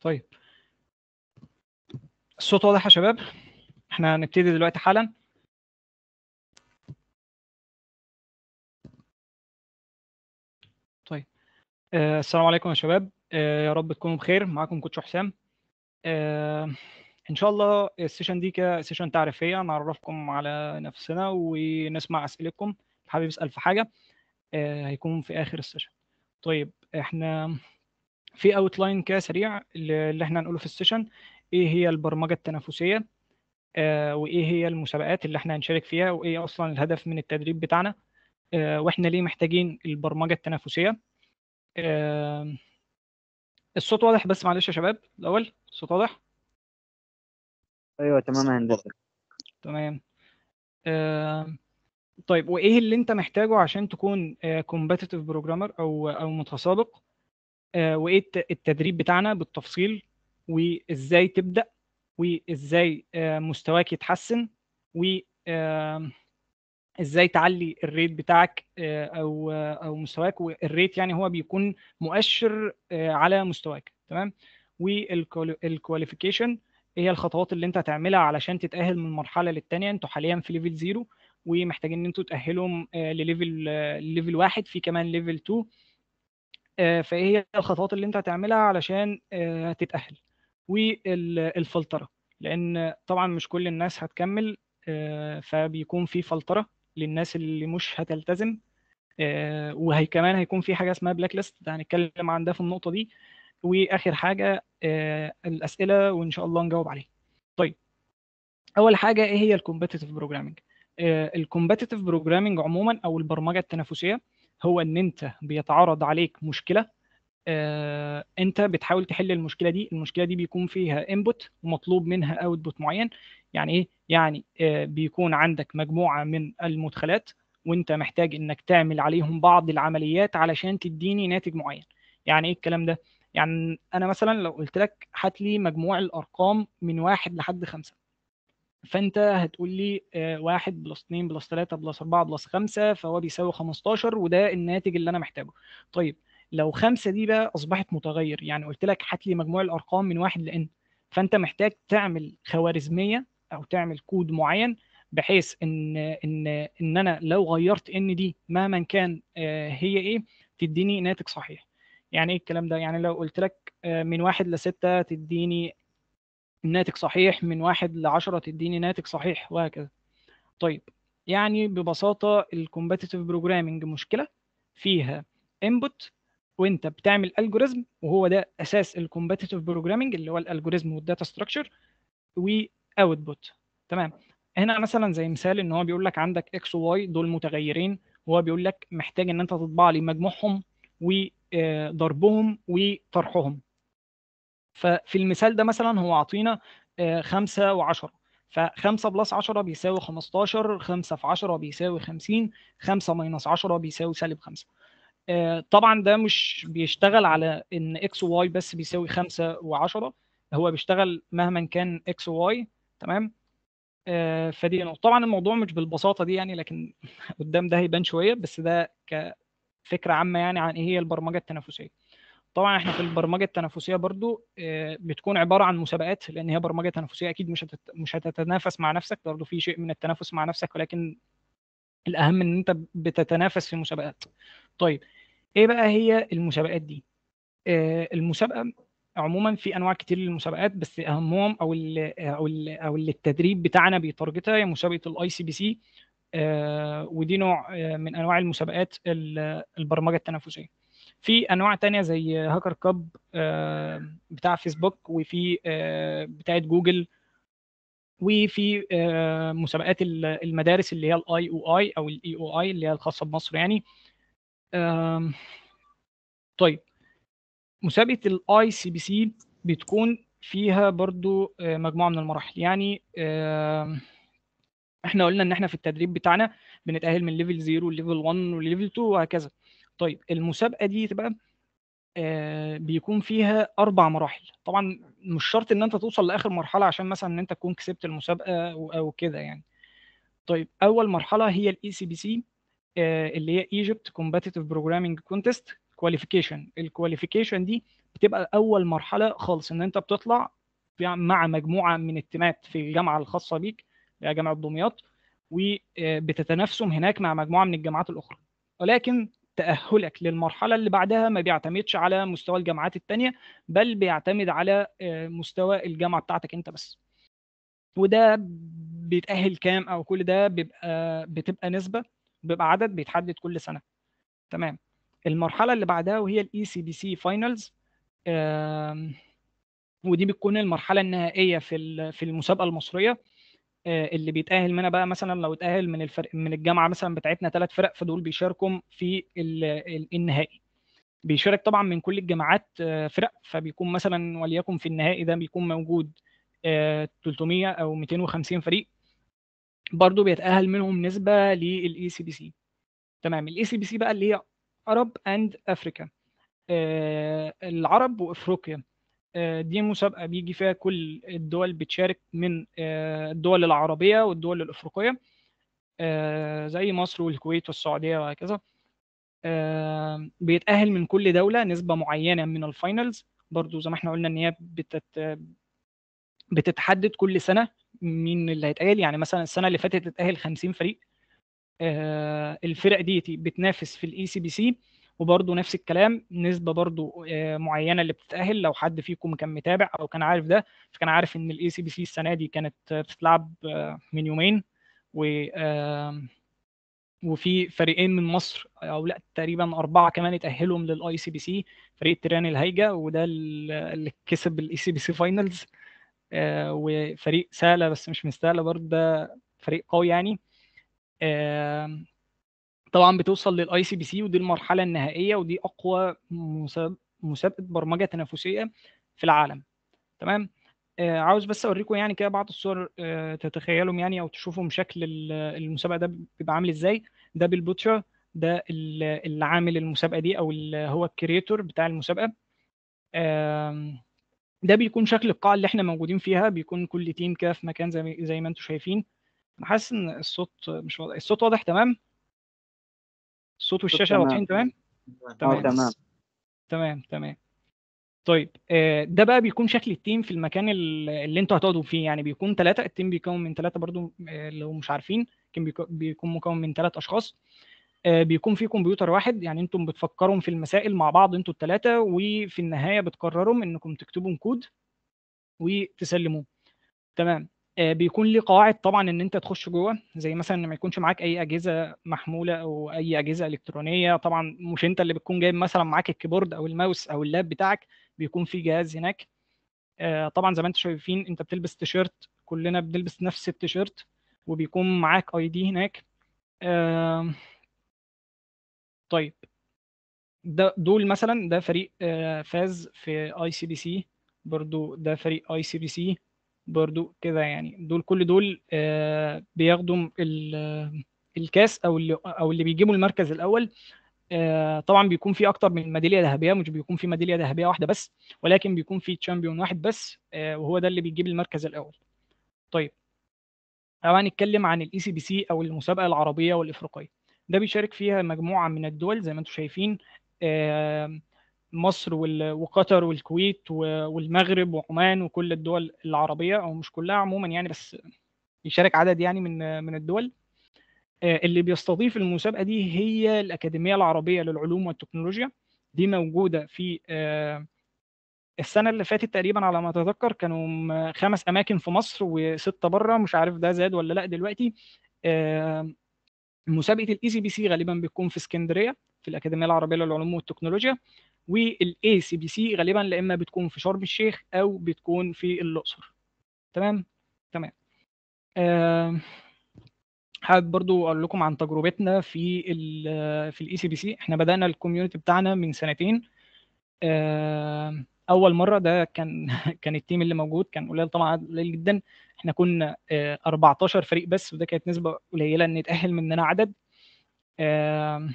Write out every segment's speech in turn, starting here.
طيب الصوت واضح يا شباب احنا هنبتدي دلوقتي حالا طيب آه، السلام عليكم يا شباب آه، يا رب تكونوا بخير معاكم كوتش حسام ان شاء الله السيشن دي كسيشن تعريفيه نعرفكم على نفسنا ونسمع اسئلتكم حابب يسال في حاجه آه، هيكون في اخر السيشن طيب احنا في اوتلاين كده سريع اللي احنا هنقوله في السيشن ايه هي البرمجه التنافسيه آه وايه هي المسابقات اللي احنا هنشارك فيها وايه اصلا الهدف من التدريب بتاعنا آه واحنا ليه محتاجين البرمجه التنافسيه آه الصوت واضح بس معلش يا شباب الاول الصوت واضح ايوه تمام يا هندسه تمام آه طيب وايه اللي انت محتاجه عشان تكون كومبتيتيف آه، بروجرامر او او متسابق آه، وايه التدريب بتاعنا بالتفصيل وازاي تبدا وازاي آه، مستواك يتحسن وازاي تعلي الريت بتاعك آه، او او مستواك والريت يعني هو بيكون مؤشر على مستواك تمام والكواليفيكيشن هي الخطوات اللي انت هتعملها علشان تتاهل من مرحله للتانيه انتوا حاليا في ليفل زيرو ومحتاجين ان انتوا تاهلوا لليفل ليفل واحد في كمان ليفل 2 فايه هي الخطوات اللي انت هتعملها علشان آه، تتاهل والفلتره لان طبعا مش كل الناس هتكمل آه، فبيكون في فلتره للناس اللي مش هتلتزم آه، وهي كمان هيكون في حاجه اسمها بلاك ليست هنتكلم عن ده في النقطه دي واخر حاجه الاسئله وان شاء الله نجاوب عليها طيب اول حاجه ايه هي الكومبتيتيف بروجرامنج الكومبتيتيف بروجرامنج عموما او البرمجه التنافسيه هو ان انت بيتعرض عليك مشكله آه انت بتحاول تحل المشكله دي المشكله دي بيكون فيها انبوت ومطلوب منها اوتبوت معين يعني ايه يعني آه بيكون عندك مجموعه من المدخلات وانت محتاج انك تعمل عليهم بعض العمليات علشان تديني ناتج معين يعني ايه الكلام ده يعني انا مثلا لو قلت لك هات لي مجموع الارقام من واحد لحد خمسة فانت هتقول لي 1 آه، بلس 2 بلس 3 بلس 4 بلس 5 فهو بيساوي 15 وده الناتج اللي انا محتاجه طيب لو 5 دي بقى اصبحت متغير يعني قلت لك هات لي مجموع الارقام من 1 لان فانت محتاج تعمل خوارزميه او تعمل كود معين بحيث ان ان ان انا لو غيرت ان دي مهما كان آه، هي ايه تديني ناتج صحيح يعني ايه الكلام ده يعني لو قلت لك آه، من 1 ل 6 تديني الناتج صحيح من واحد لعشرة تديني ناتج صحيح وهكذا طيب يعني ببساطة الكومبتيتيف بروجرامينج مشكلة فيها input وانت بتعمل الجوريزم وهو ده اساس الكومبتيتيف بروجرامينج اللي هو الالجوريزم والداتا ستراكشر واوتبوت تمام هنا مثلا زي مثال ان هو بيقول لك عندك اكس وواي دول متغيرين وهو بيقول لك محتاج ان انت تطبع لي مجموعهم وضربهم آه، وطرحهم ففي المثال ده مثلا هو عطينا 5 و10 ف5 بلس 10 بيساوي 15 5 في 10 بيساوي 50 5 ماينس 10 بيساوي سالب 5 آه، طبعا ده مش بيشتغل على ان اكس وواي بس بيساوي 5 و10 هو بيشتغل مهما كان اكس وواي تمام آه، فدي نقطة طبعا الموضوع مش بالبساطة دي يعني لكن قدام ده هيبان شوية بس ده كفكرة عامة يعني عن ايه هي البرمجة التنافسية طبعا احنا في البرمجه التنافسيه برضو آه، بتكون عباره عن مسابقات لان هي برمجه تنافسيه اكيد مش مش هتتنافس مع نفسك برضو في شيء من التنافس مع نفسك ولكن الاهم ان انت بتتنافس في مسابقات طيب ايه بقى هي المسابقات دي آه، المسابقه عموما في انواع كتير للمسابقات بس اهمهم او الـ او الـ او اللي التدريب بتاعنا بيتارجتها هي مسابقه الاي سي بي سي ودي نوع آه، من انواع المسابقات البرمجه التنافسيه في انواع تانية زي هاكر كاب آه، بتاع فيسبوك وفي آه، بتاعه جوجل وفي آه، مسابقات المدارس اللي هي الاي او اي او الاي او e اي اللي هي الخاصه بمصر يعني طيب مسابقه الاي سي بي سي بتكون فيها برضو مجموعه من المراحل يعني احنا قلنا ان احنا في التدريب بتاعنا بنتاهل من ليفل 0 ليفل 1 وليفل 2 وهكذا طيب المسابقه دي تبقى آه بيكون فيها اربع مراحل طبعا مش شرط ان انت توصل لاخر مرحله عشان مثلا ان انت تكون كسبت المسابقه او, أو كده يعني طيب اول مرحله هي الاي سي بي سي اللي هي ايجيبت كومبتيتيف بروجرامينج كونتست كواليفيكيشن الكواليفيكيشن دي بتبقى اول مرحله خالص ان انت بتطلع مع مجموعه من التيمات في الجامعه الخاصه بيك اللي هي جامعه دمياط وبتتنافسهم آه، هناك مع مجموعه من الجامعات الاخرى ولكن تأهلك للمرحلة اللي بعدها ما بيعتمدش على مستوى الجامعات التانية بل بيعتمد على آه، مستوى الجامعة بتاعتك أنت بس وده بيتأهل كام أو كل ده بيبقى بتبقى نسبة بيبقى عدد بيتحدد كل سنة تمام المرحلة اللي بعدها وهي الاي سي بي سي فاينلز ودي بتكون المرحلة النهائية في في المسابقة المصرية آه، اللي بيتاهل منها بقى مثلا لو اتاهل من الفرق من الجامعه مثلا بتاعتنا ثلاث فرق فدول بيشاركوا في النهائي بيشارك طبعا من كل الجامعات آه، فرق فبيكون مثلا وليكن في النهائي ده بيكون موجود 300 آه، او 250 فريق برضه بيتاهل منهم نسبه للاي سي بي سي تمام الاي سي بي سي بقى اللي هي عرب اند افريكا العرب وافريقيا آه، دي مسابقة بيجي فيها كل الدول بتشارك من آه، الدول العربية والدول الأفريقية آه، زي مصر والكويت والسعودية وهكذا بيتأهل من كل دولة نسبة معينة من الفاينلز برضو زي ما احنا قلنا ان هي بتت... بتتحدد كل سنة مين اللي هيتأهل يعني مثلا السنة اللي فاتت اتأهل 50 فريق الفرق دي بتنافس في الاي سي بي سي وبرضه نفس الكلام نسبه برضه آه، معينه اللي بتتاهل لو حد فيكم كان متابع او كان عارف ده فكان عارف ان الاي سي بي سي السنه دي كانت آه، بتتلعب آه، من يومين و وفي فريقين من مصر او لا تقريبا اربعه كمان اتاهلوا من الاي سي بي سي فريق تيران الهيجه وده اللي كسب الاي سي بي سي فاينلز وفريق سهله بس مش مستاهله برضه ده فريق قوي يعني طبعا بتوصل للاي سي بي سي ودي المرحله النهائيه ودي اقوى مسابقه برمجه تنافسيه في العالم تمام آه عاوز بس اوريكم يعني كده بعض الصور آه تتخيلهم يعني او تشوفوا شكل المسابقه ده بيبقى عامل ازاي ده بالبوتشر ده اللي عامل المسابقه دي او هو الكريتور بتاع المسابقه آه ده بيكون شكل القاعه اللي احنا موجودين فيها بيكون كل تيم كده في مكان زي زي ما انتم شايفين انا حاسس ان الصوت مش واضح الصوت واضح تمام صوت والشاشه واضحين تمام تمام تمام اه، تمام تمام طيب آه، ده بقى بيكون شكل التيم في المكان اللي انتوا هتقعدوا فيه يعني بيكون ثلاثه التيم بيكون من ثلاثه برضو آه، لو مش عارفين بيكون مكون من ثلاث اشخاص بيكون في كمبيوتر واحد يعني انتم بتفكروا في المسائل مع بعض انتوا الثلاثه وفي النهايه بتقرروا انكم تكتبوا كود وتسلموه تمام آه، بيكون ليه قواعد طبعا ان انت تخش جوه زي مثلا ان ما يكونش معاك اي اجهزه محموله او اي اجهزه الكترونيه طبعا مش انت اللي بتكون جايب مثلا معاك الكيبورد او الماوس او اللاب بتاعك بيكون في جهاز هناك آه، طبعا زي ما انتم شايفين انت بتلبس تيشيرت كلنا بنلبس نفس التيشيرت وبيكون معاك اي دي هناك طيب ده دول مثلا ده فريق آه، فاز في اي سي بي سي برضو ده فريق اي سي بي سي برضو كده يعني دول كل دول آه، بياخدوا الكاس او اللي او اللي بيجيبوا المركز الاول آه، طبعا بيكون في اكتر من ميداليه ذهبيه مش بيكون في ميداليه ذهبيه واحده بس ولكن بيكون في تشامبيون واحد بس آه، وهو ده اللي بيجيب المركز الاول طيب او هنتكلم عن الاي سي بي سي او المسابقه العربيه والافريقيه ده بيشارك فيها مجموعه من الدول زي ما انتم شايفين آه مصر وقطر والكويت والمغرب وعمان وكل الدول العربيه او مش كلها عموما يعني بس بيشارك عدد يعني من من الدول آه، اللي بيستضيف المسابقه دي هي الاكاديميه العربيه للعلوم والتكنولوجيا دي موجوده في آه، السنه اللي فاتت تقريبا على ما اتذكر كانوا خمس اماكن في مصر وسته بره مش عارف ده زاد ولا لا دلوقتي آه، مسابقه الاي سي بي سي غالبا بتكون في اسكندريه في الاكاديميه العربيه للعلوم والتكنولوجيا والاي سي بي سي غالبا لا اما بتكون في شرم الشيخ او بتكون في الاقصر تمام تمام آه حابب برضو اقول لكم عن تجربتنا في الـ في الاي سي بي سي احنا بدانا الكوميونتي بتاعنا من سنتين آه اول مره ده كان كان التيم اللي موجود كان قليل طبعا قليل جدا احنا كنا 14 آه، فريق بس وده كانت نسبه قليله ان يتاهل مننا عدد آه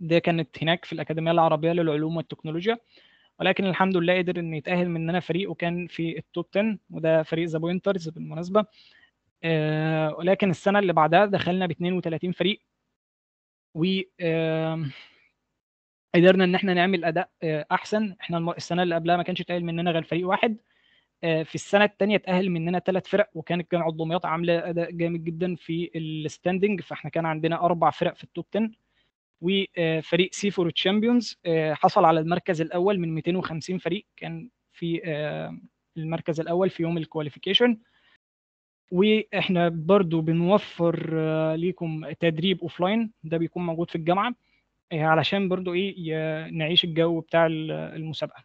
دي كانت هناك في الاكاديميه العربيه للعلوم والتكنولوجيا ولكن الحمد لله قدر ان يتاهل مننا فريق وكان في التوب 10 وده فريق ذا بوينترز بالمناسبه آه، ولكن السنه اللي بعدها دخلنا ب 32 فريق و قدرنا ان احنا نعمل اداء آه، احسن احنا السنه اللي قبلها ما كانش اتاهل مننا غير فريق واحد آه، في السنه الثانيه اتاهل مننا ثلاث فرق وكانت جامعه دمياط عامله اداء جامد جدا في الستاندنج فاحنا كان عندنا اربع فرق في التوب 10 وفريق سي فور تشامبيونز آه، حصل على المركز الاول من 250 فريق كان في آه، المركز الاول في يوم الكواليفيكيشن واحنا برضو بنوفر آه، ليكم تدريب اوفلاين ده بيكون موجود في الجامعه علشان برضو ايه نعيش الجو بتاع المسابقه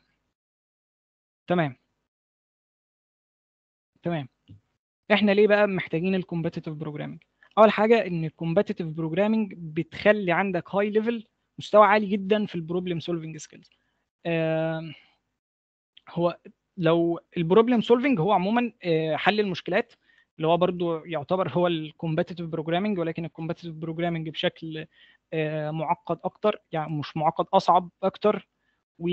تمام تمام احنا ليه بقى محتاجين الكومبيتيتيف بروجرامنج اول حاجه ان الكومبتيتيف بروجرامنج بتخلي عندك هاي ليفل مستوى عالي جدا في البروبلم سولفنج سكيلز هو لو البروبلم سولفنج هو عموما آه، حل المشكلات اللي هو برضو يعتبر هو الكومبتيتيف بروجرامنج ولكن الكومبتيتيف بروجرامنج بشكل آه، معقد اكتر يعني مش معقد اصعب اكتر و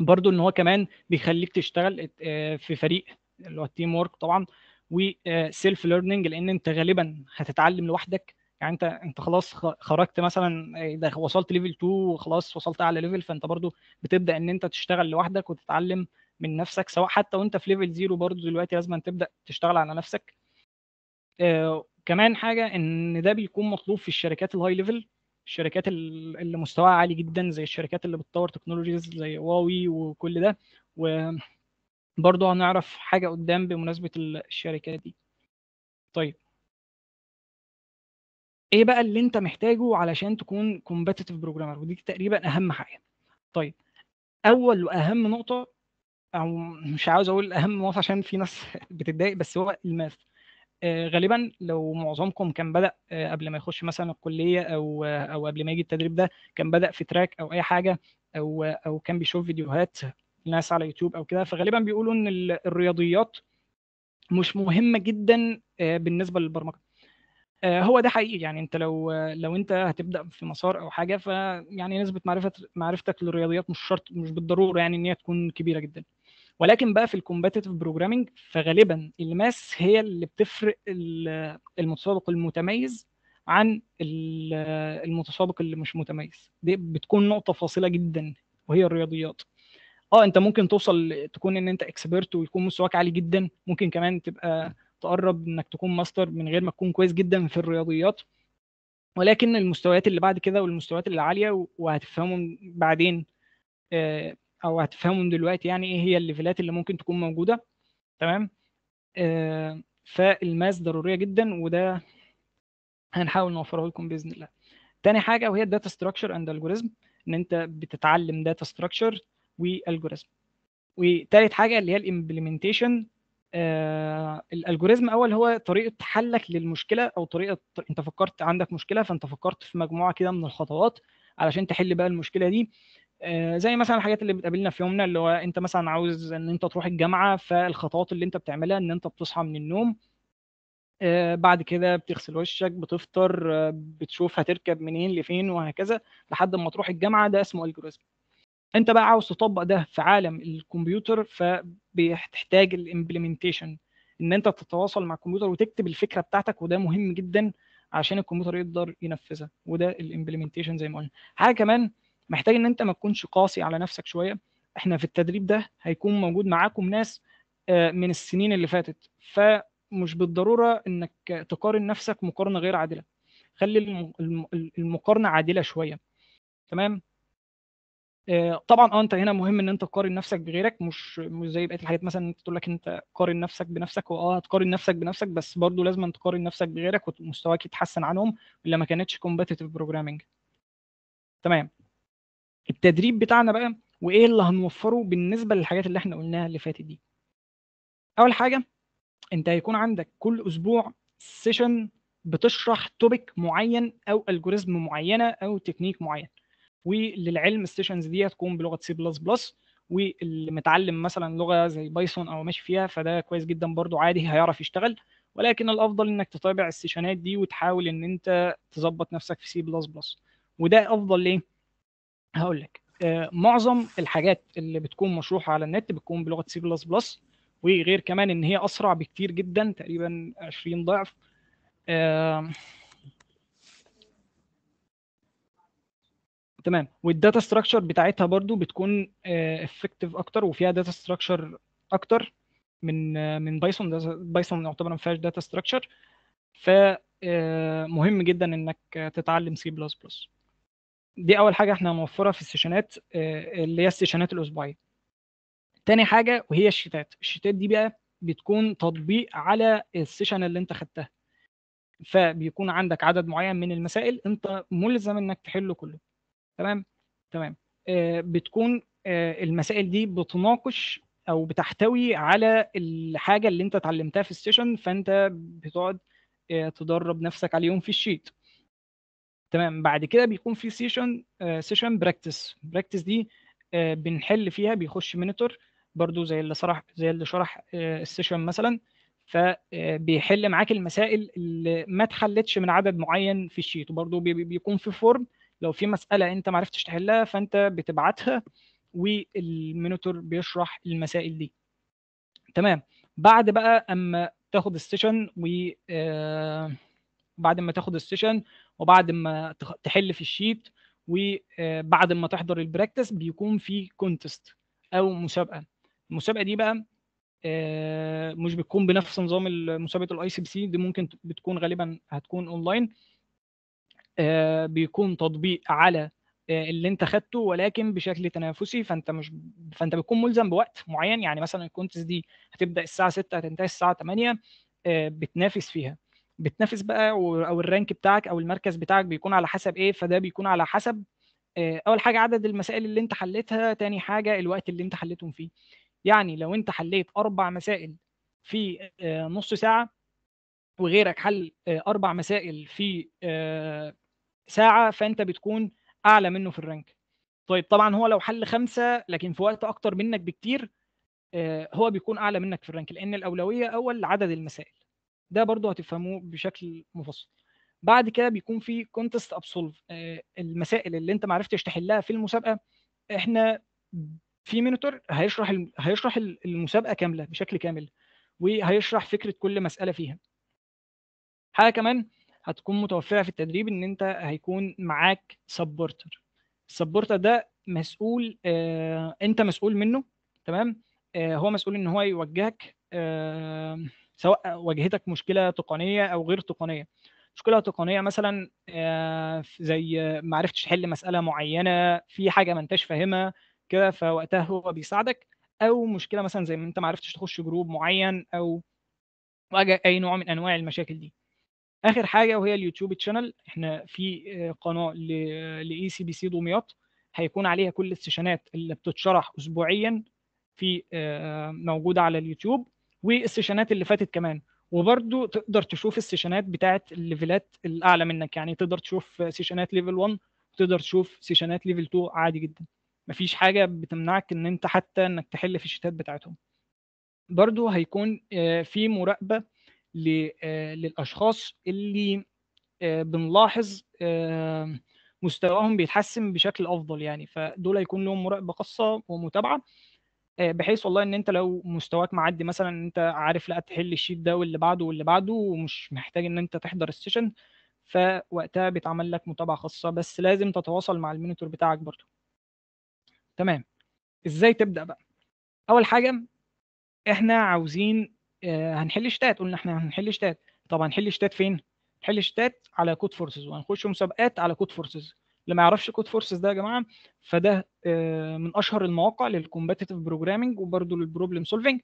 برضو ان هو كمان بيخليك تشتغل آه، في فريق اللي هو التيم ورك طبعا وسيلف ليرنينج آه، لان انت غالبا هتتعلم لوحدك يعني انت انت خلاص خرجت مثلا اذا آه، وصلت ليفل 2 وخلاص وصلت اعلى ليفل فانت برضو بتبدا ان انت تشتغل لوحدك وتتعلم من نفسك سواء حتى وانت في ليفل 0 برضو دلوقتي لازم تبدا تشتغل على نفسك آه كمان حاجه ان ده بيكون مطلوب في الشركات الهاي ليفل الشركات اللي مستواها عالي جدا زي الشركات اللي بتطور تكنولوجيز زي واوي وكل ده و برضو هنعرف حاجة قدام بمناسبة الشركة دي طيب ايه بقى اللي انت محتاجه علشان تكون كومبتيتيف بروجرامر ودي تقريبا اهم حاجه طيب اول واهم نقطه او مش عاوز اقول اهم نقطه عشان في ناس بتتضايق بس هو الماث آه، غالبا لو معظمكم كان بدا آه، قبل ما يخش مثلا الكليه او آه، او قبل ما يجي التدريب ده كان بدا في تراك او اي حاجه او او كان بيشوف فيديوهات الناس على يوتيوب او كده فغالبا بيقولوا ان الرياضيات مش مهمه جدا آه، بالنسبه للبرمجه آه، هو ده حقيقي يعني انت لو آه، لو انت هتبدا في مسار او حاجه فيعني نسبه معرفه معرفتك للرياضيات مش شرط مش بالضروره يعني ان هي تكون كبيره جدا ولكن بقى في الكومبتيتيف بروجرامنج فغالبا الماس هي اللي بتفرق المتسابق المتميز عن المتسابق اللي مش متميز دي بتكون نقطه فاصله جدا وهي الرياضيات اه انت ممكن توصل تكون ان انت اكسبيرت ويكون مستواك عالي جدا ممكن كمان تبقى تقرب انك تكون ماستر من غير ما تكون كويس جدا في الرياضيات ولكن المستويات اللي بعد كده والمستويات اللي عاليه وهتفهمهم بعدين آه، او هتفهمهم دلوقتي يعني ايه هي الليفلات اللي ممكن تكون موجوده تمام آه، فالماس ضروريه جدا وده هنحاول نوفره لكم باذن الله تاني حاجه وهي الداتا ستراكشر اند الجوريزم ان انت بتتعلم داتا ستراكشر والجوريزم وتالت حاجه اللي هي الامبلمنتيشن آه الالجوريزم اول هو طريقه حلك للمشكله او طريقه انت فكرت عندك مشكله فانت فكرت في مجموعه كده من الخطوات علشان تحل بقى المشكله دي آه، زي مثلا الحاجات اللي بتقابلنا في يومنا اللي هو انت مثلا عاوز ان انت تروح الجامعه فالخطوات اللي انت بتعملها ان انت بتصحى من النوم آه، بعد كده بتغسل وشك بتفطر آه، بتشوف هتركب منين لفين وهكذا لحد ما تروح الجامعه ده اسمه الجوريزم انت بقى عاوز تطبق ده في عالم الكمبيوتر فبتحتاج الامبلمنتيشن ان انت تتواصل مع الكمبيوتر وتكتب الفكره بتاعتك وده مهم جدا عشان الكمبيوتر يقدر ينفذها وده الامبلمنتيشن زي ما قلنا حاجه كمان محتاج ان انت ما تكونش قاسي على نفسك شويه احنا في التدريب ده هيكون موجود معاكم ناس آه، من السنين اللي فاتت فمش بالضروره انك تقارن نفسك مقارنه غير عادله خلي المقارنه عادله شويه تمام آه، طبعا آه، انت هنا مهم ان انت تقارن نفسك بغيرك مش مش زي بقيه الحاجات مثلا تقول لك انت قارن نفسك بنفسك واه هتقارن نفسك بنفسك بس برضه لازم تقارن نفسك بغيرك ومستواك يتحسن عنهم اللي ما كانتش كومبتيتيف بروجرامنج تمام التدريب بتاعنا بقى وايه اللي هنوفره بالنسبه للحاجات اللي احنا قلناها اللي فاتت دي اول حاجه انت هيكون عندك كل اسبوع سيشن بتشرح توبيك معين او الجوريزم معينه او تكنيك معين وللعلم السيشنز دي هتكون بلغه سي بلس بلس واللي متعلم مثلا لغه زي بايثون او ماشي فيها فده كويس جدا برضو عادي هيعرف يشتغل ولكن الافضل انك تتابع السيشنات دي وتحاول ان انت تظبط نفسك في سي بلس بلس وده افضل ليه هقول لك آه، معظم الحاجات اللي بتكون مشروحه على النت بتكون بلغه سي بلس بلس وغير كمان ان هي اسرع بكتير جدا تقريبا 20 ضعف آه تمام والداتا ستراكشر بتاعتها برضو بتكون افكتيف آه، اكتر وفيها داتا ستراكشر اكتر من آه، من بايثون بايثون يعتبر ما فيهاش داتا ستراكشر فمهم جدا انك تتعلم سي بلس بلس دي اول حاجه احنا موفرها في السيشنات آه، اللي هي السيشنات الاسبوعيه تاني حاجه وهي الشتات الشتات دي بقى بتكون تطبيق على السيشن اللي انت خدتها فبيكون عندك عدد معين من المسائل انت ملزم انك تحله كله تمام تمام آه، بتكون آه، المسائل دي بتناقش او بتحتوي على الحاجه اللي انت اتعلمتها في السيشن فانت بتقعد آه، تدرب نفسك عليهم في الشيت تمام بعد كده بيكون في سيشن سيشن براكتس براكتس دي بنحل فيها بيخش مينيتور برضو زي اللي شرح زي اللي شرح السيشن مثلا فبيحل معاك المسائل اللي ما اتحلتش من عدد معين في الشيت وبرضو بيكون في فورم لو في مساله انت ما عرفتش تحلها فانت بتبعتها والمونيتور بيشرح المسائل دي تمام بعد بقى اما تاخد السيشن و آه، بعد ما تاخد السيشن وبعد ما تحل في الشيت وبعد آه، ما تحضر البراكتس بيكون في كونتست او مسابقه المسابقه دي بقى آه، مش بتكون بنفس نظام مسابقه الاي سي بي سي دي ممكن بتكون غالبا هتكون اونلاين آه، بيكون تطبيق على آه، اللي انت خدته ولكن بشكل تنافسي فانت مش فانت بتكون ملزم بوقت معين يعني مثلا الكونتست دي هتبدا الساعه 6 هتنتهي الساعه 8 آه، بتنافس فيها بتنافس بقى او الرانك بتاعك او المركز بتاعك بيكون على حسب ايه فده بيكون على حسب اول حاجه عدد المسائل اللي انت حليتها تاني حاجه الوقت اللي انت حليتهم فيه يعني لو انت حليت اربع مسائل في نص ساعه وغيرك حل اربع مسائل في ساعه فانت بتكون اعلى منه في الرانك طيب طبعا هو لو حل خمسه لكن في وقت اكتر منك بكتير آه، هو بيكون اعلى منك في الرانك لان الاولويه اول عدد المسائل ده برضو هتفهموه بشكل مفصل بعد كده بيكون في كونتست ابسولف آه، المسائل اللي انت ما عرفتش تحلها في المسابقه احنا في منتور هيشرح هيشرح المسابقه كامله بشكل كامل وهيشرح فكره كل مساله فيها حاجه كمان هتكون متوفره في التدريب ان انت هيكون معاك سبورتر السبورتر ده مسؤول آه، انت مسؤول منه تمام آه، هو مسؤول ان هو يوجهك آه، سواء واجهتك مشكله تقنيه او غير تقنيه مشكله تقنيه مثلا آه، زي ما عرفتش تحل مساله معينه في حاجه ما انتش فاهمها كده فوقتها هو بيساعدك او مشكله مثلا زي ما انت ما عرفتش تخش جروب معين او اي نوع من انواع المشاكل دي اخر حاجه وهي اليوتيوب تشانل احنا في آه، قناه لاي سي بي سي دمياط هيكون عليها كل السيشنات اللي بتتشرح اسبوعيا في آه، موجوده على اليوتيوب والسيشنات اللي فاتت كمان وبرده تقدر تشوف السيشنات بتاعه الليفلات الاعلى منك يعني تقدر تشوف سيشنات ليفل 1 وتقدر تشوف سيشنات ليفل 2 عادي جدا مفيش حاجه بتمنعك ان انت حتى انك تحل في الشتات بتاعتهم برده هيكون آه، في مراقبه آه، للاشخاص اللي آه، بنلاحظ آه، مستواهم بيتحسن بشكل افضل يعني فدول هيكون لهم مراقبه خاصه ومتابعه بحيث والله ان انت لو مستواك معدي مثلا انت عارف لا تحل الشيت ده واللي بعده واللي بعده ومش محتاج ان انت تحضر السيشن فوقتها بيتعمل لك متابعه خاصه بس لازم تتواصل مع المينيتور بتاعك برضه تمام ازاي تبدا بقى اول حاجه احنا عاوزين آه، هنحل شتات قلنا احنا هنحل شتات طب هنحل شتات فين؟ نحل شتات على كود فورسز وهنخش مسابقات على كود فورسز اللي ما يعرفش كود فورسز ده يا جماعه فده آه، من اشهر المواقع للكومبتيتيف بروجرامنج وبرده للبروبلم سولفنج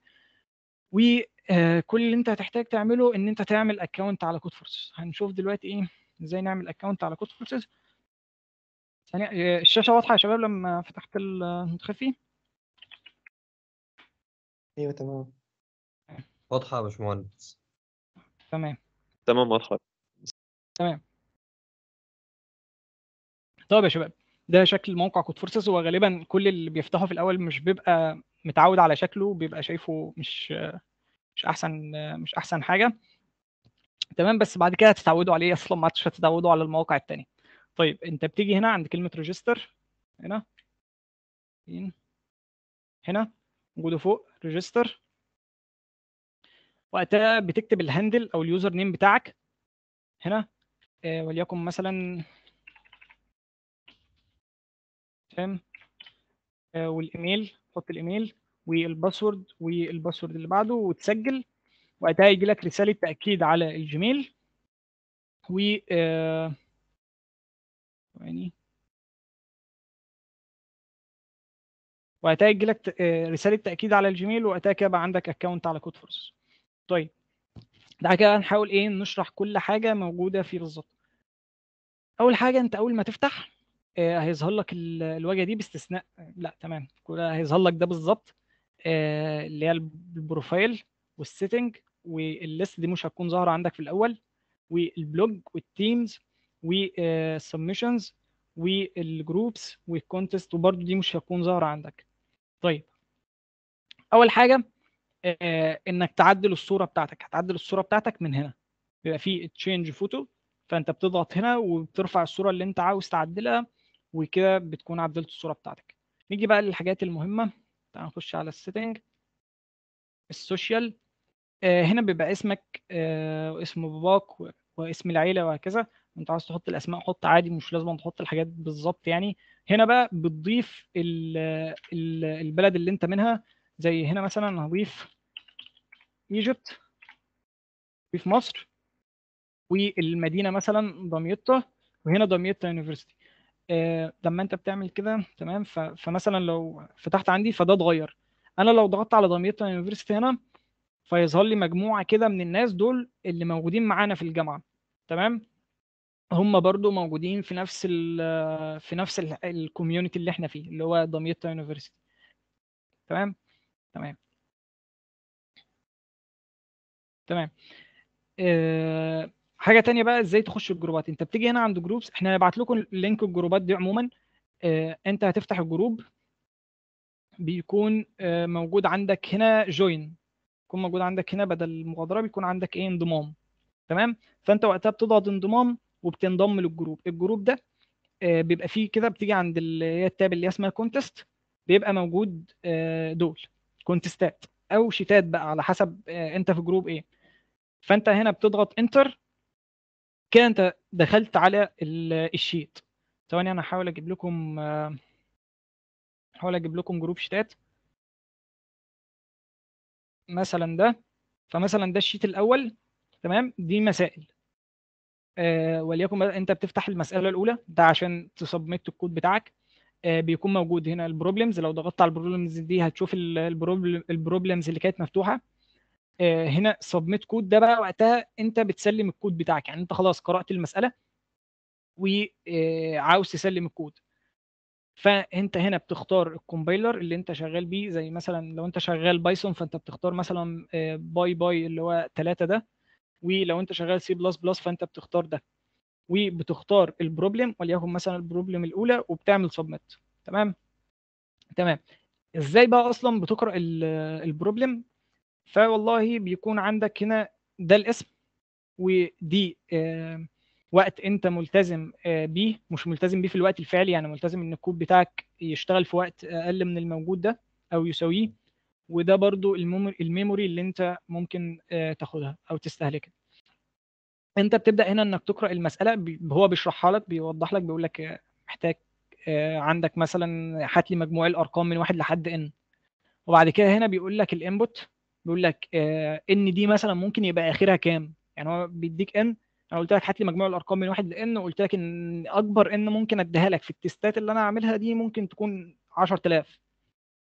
وكل اللي انت هتحتاج تعمله ان انت تعمل اكونت على كود فورسز هنشوف دلوقتي ايه ازاي نعمل اكونت على كود فورسز آه، الشاشه واضحه يا شباب لما فتحت المتخفي ايوه تمام واضحه يا باشمهندس تمام تمام واضحه تمام طيب يا شباب ده شكل موقع كود فورسز وغالبا كل اللي بيفتحه في الاول مش بيبقى متعود على شكله بيبقى شايفه مش مش احسن مش احسن حاجه تمام بس بعد كده هتتعودوا عليه اصلا ما عادش هتتعودوا على المواقع التاني طيب انت بتيجي هنا عند كلمه ريجستر هنا هنا موجوده فوق ريجستر وقتها بتكتب الهندل او اليوزر نيم بتاعك هنا آه، وليكن مثلا تمام آه، والايميل حط الايميل والباسورد والباسورد اللي بعده وتسجل وقتها يجي لك رساله تاكيد على الجيميل و يعني وقتها يجي لك رساله تاكيد على الجيميل وقتها كده عندك اكونت على كود فورس طيب بعد كده هنحاول ايه نشرح كل حاجه موجوده فيه بالظبط اول حاجه انت اول ما تفتح آه، هيظهر لك الواجهه دي باستثناء لا تمام هيظهر لك ده بالظبط آه، اللي هي البروفايل والسيتنج والليست دي مش هتكون ظاهره عندك في الاول والبلوج والتيمز والسبمشنز والجروبس والكونتست وبرده دي مش هتكون ظاهره عندك طيب اول حاجه آه، انك تعدل الصوره بتاعتك هتعدل الصوره بتاعتك من هنا بيبقى في تشينج فوتو فانت بتضغط هنا وبترفع الصوره اللي انت عاوز تعدلها وكده بتكون عدلت الصوره بتاعتك نيجي بقى للحاجات المهمه تعال نخش على السيتنج السوشيال آه، هنا بيبقى اسمك آه، واسم باباك واسم العيله وهكذا انت عاوز تحط الاسماء حط عادي مش لازم تحط الحاجات بالظبط يعني هنا بقى بتضيف البلد اللي انت منها زي هنا مثلا هضيف ايجيبت في مصر والمدينه مثلا دمياط وهنا دمياط يونيفرسيتي آه لما انت بتعمل كده تمام فمثلا لو فتحت عندي فده اتغير انا لو ضغطت على دمياط يونيفرسيتي هنا فيظهر لي مجموعه كده من الناس دول اللي موجودين معانا في الجامعه تمام هم برضو موجودين في نفس في نفس الكوميونتي اللي احنا فيه اللي هو دمياط يونيفرسيتي تمام تمام تمام أه حاجه تانية بقى ازاي تخش الجروبات انت بتيجي هنا عند جروبس احنا هنبعت لكم لينك الجروبات دي عموما أه انت هتفتح الجروب بيكون أه موجود عندك هنا جوين يكون موجود عندك هنا بدل المغادره بيكون عندك ايه انضمام تمام فانت وقتها بتضغط انضمام وبتنضم للجروب الجروب ده آه، بيبقى فيه كده بتيجي عند اللي هي التاب اللي اسمها كونتست بيبقى موجود آه، دول كونتستات او شيتات بقى على حسب آه، انت في جروب ايه فانت هنا بتضغط انتر كده انت دخلت على الشيت ثواني انا هحاول اجيب لكم آه، هحاول اجيب لكم جروب شيتات مثلا ده فمثلا ده الشيت الاول تمام دي مسائل آه، وليكن انت بتفتح المساله الاولى ده عشان تسبميت الكود بتاعك آه، بيكون موجود هنا البروبلمز لو ضغطت على البروبلمز دي هتشوف البروبلمز اللي كانت مفتوحه آه، هنا سبميت كود ده بقى وقتها انت بتسلم الكود بتاعك يعني انت خلاص قرات المساله وعاوز آه، تسلم الكود فانت هنا بتختار الكومبايلر اللي انت شغال بيه زي مثلا لو انت شغال بايثون فانت بتختار مثلا باي باي اللي هو 3 ده ولو انت شغال سي بلس بلس فانت بتختار ده وبتختار البروبلم وليكن مثلا البروبلم الاولى وبتعمل سبميت تمام تمام ازاي بقى اصلا بتقرا البروبلم فوالله بيكون عندك هنا ده الاسم ودي آه، وقت انت ملتزم آه، بيه مش ملتزم بيه في الوقت الفعلي يعني ملتزم ان الكود بتاعك يشتغل في وقت اقل من الموجود ده او يساويه وده برضو الميموري اللي انت ممكن آه، تاخدها او تستهلكها انت بتبدا هنا انك تقرا المساله هو بيشرحها لك بيوضح لك بيقول لك آه، محتاج آه، عندك مثلا هات لي مجموع الارقام من واحد لحد ان وبعد كده هنا بيقول لك الانبوت بيقول لك آه، ان دي مثلا ممكن يبقى اخرها كام يعني هو بيديك ان انا قلت لك هات لي مجموع الارقام من واحد لان وقلت لك ان اكبر ان ممكن اديها لك في التستات اللي انا عاملها دي ممكن تكون 10000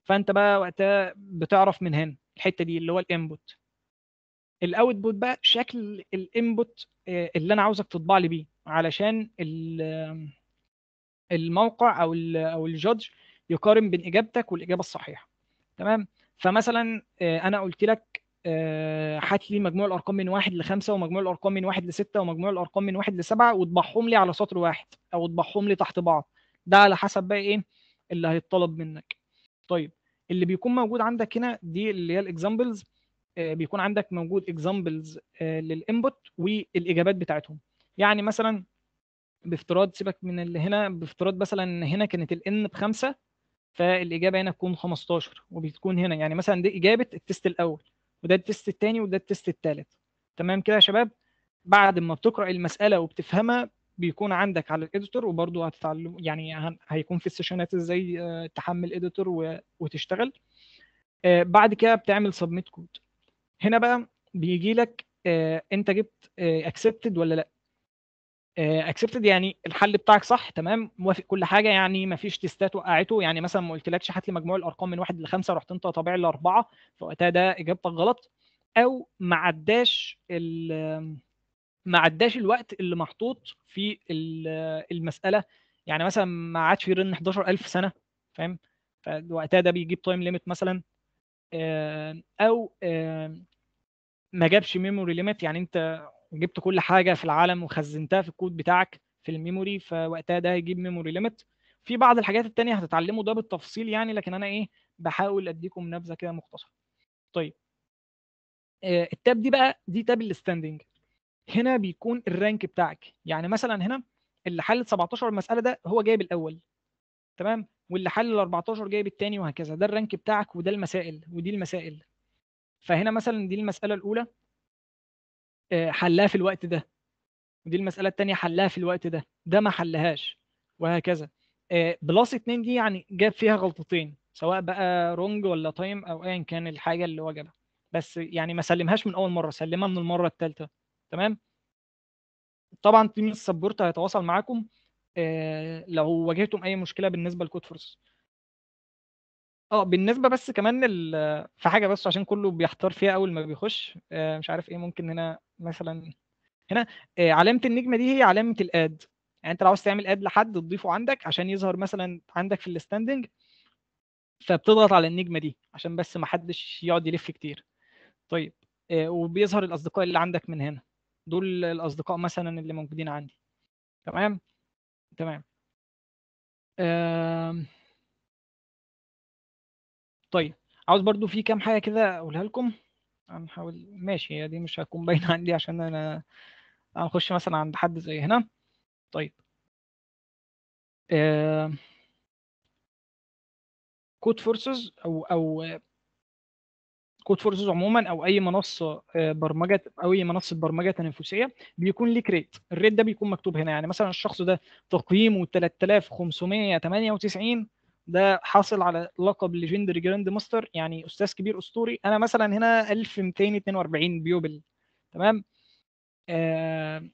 فانت بقى وقتها بتعرف من هنا الحته دي اللي هو الانبوت الاوتبوت بقى شكل الانبوت آه، اللي انا عاوزك تطبع لي بيه علشان آه، الموقع او او الجادج يقارن بين اجابتك والاجابه الصحيحه تمام فمثلا آه، انا قلت لك هات لي مجموع الارقام من واحد لخمسه ومجموع الارقام من واحد لسته ومجموع الارقام من واحد لسبعه واطبعهم لي على سطر واحد او اطبعهم لي تحت بعض ده على حسب بقى ايه اللي هيتطلب منك طيب اللي بيكون موجود عندك هنا دي اللي هي الاكزامبلز آه، بيكون عندك موجود اكزامبلز آه، للانبوت والاجابات بتاعتهم يعني مثلا بافتراض سيبك من اللي هنا بافتراض مثلا ان هنا كانت الان بخمسه فالاجابه هنا تكون 15 وبتكون هنا يعني مثلا دي اجابه التست الاول وده التست الثاني وده التست الثالث تمام كده يا شباب بعد ما بتقرا المساله وبتفهمها بيكون عندك على الاديتور وبرضه هتتعلم يعني هيكون في السيشنات ازاي آه، تحمل اديتور وتشتغل بعد كده بتعمل سبميت كود هنا بقى بيجي لك آه انت جبت اكسبتد آه ولا لا اكسبتد آه، يعني الحل بتاعك صح تمام موافق كل حاجه يعني ما فيش تيستات وقعته يعني مثلا ما قلتلكش هات لي مجموع الارقام من واحد لخمسه رحت انت طابع لاربعه فوقتها ده اجابتك غلط او ما عداش ما عداش الوقت اللي محطوط في المساله يعني مثلا ما عادش في رن 11000 سنه فاهم فوقتها ده بيجيب تايم ليميت مثلا آه، او آه، ما جابش ميموري ليميت يعني انت جبت كل حاجه في العالم وخزنتها في الكود بتاعك في الميموري فوقتها ده هيجيب ميموري ليميت في بعض الحاجات التانية هتتعلموا ده بالتفصيل يعني لكن انا ايه بحاول اديكم نبذه كده مختصره طيب آه، التاب دي بقى دي تاب الستاندنج هنا بيكون الرانك بتاعك يعني مثلا هنا اللي حل 17 المساله ده هو جايب الاول تمام واللي حل ال 14 جايب الثاني وهكذا ده الرانك بتاعك وده المسائل ودي المسائل فهنا مثلا دي المساله الاولى آه، حلها في الوقت ده ودي المساله الثانيه حلها في الوقت ده ده ما حلهاش وهكذا آه، بلس 2 دي يعني جاب فيها غلطتين سواء بقى رونج ولا تايم او ايا كان الحاجه اللي وجبها بس يعني ما سلمهاش من اول مره سلمها من المره الثالثه تمام طبعا تيم السبورت هيتواصل معاكم آه، لو واجهتم اي مشكله بالنسبه لكود فورس اه بالنسبه بس كمان ال... في حاجه بس عشان كله بيحتار فيها اول ما بيخش آه، مش عارف ايه ممكن هنا مثلا هنا آه، علامه النجمه دي هي علامه الاد يعني انت لو عاوز تعمل اد لحد تضيفه عندك عشان يظهر مثلا عندك في الستاندنج فبتضغط على النجمه دي عشان بس ما حدش يقعد يلف كتير طيب آه، وبيظهر الاصدقاء اللي عندك من هنا دول الاصدقاء مثلا اللي موجودين عندي تمام تمام طيب عاوز برضو في كام حاجة كده أقولها لكم هنحاول ماشي هي دي مش هتكون باينة عندي عشان أنا هنخش مثلا عند حد زي هنا طيب كود آه، فورسز أو أو كود فورسز عموما او اي منصه آه، برمجه او اي منصه برمجه تنافسيه بيكون ليك ريت الريت ده بيكون مكتوب هنا يعني مثلا الشخص ده تقييمه 3598 ده حاصل على لقب ليجندري جراند ماستر يعني استاذ كبير اسطوري انا مثلا هنا 1242 بيوبل تمام آه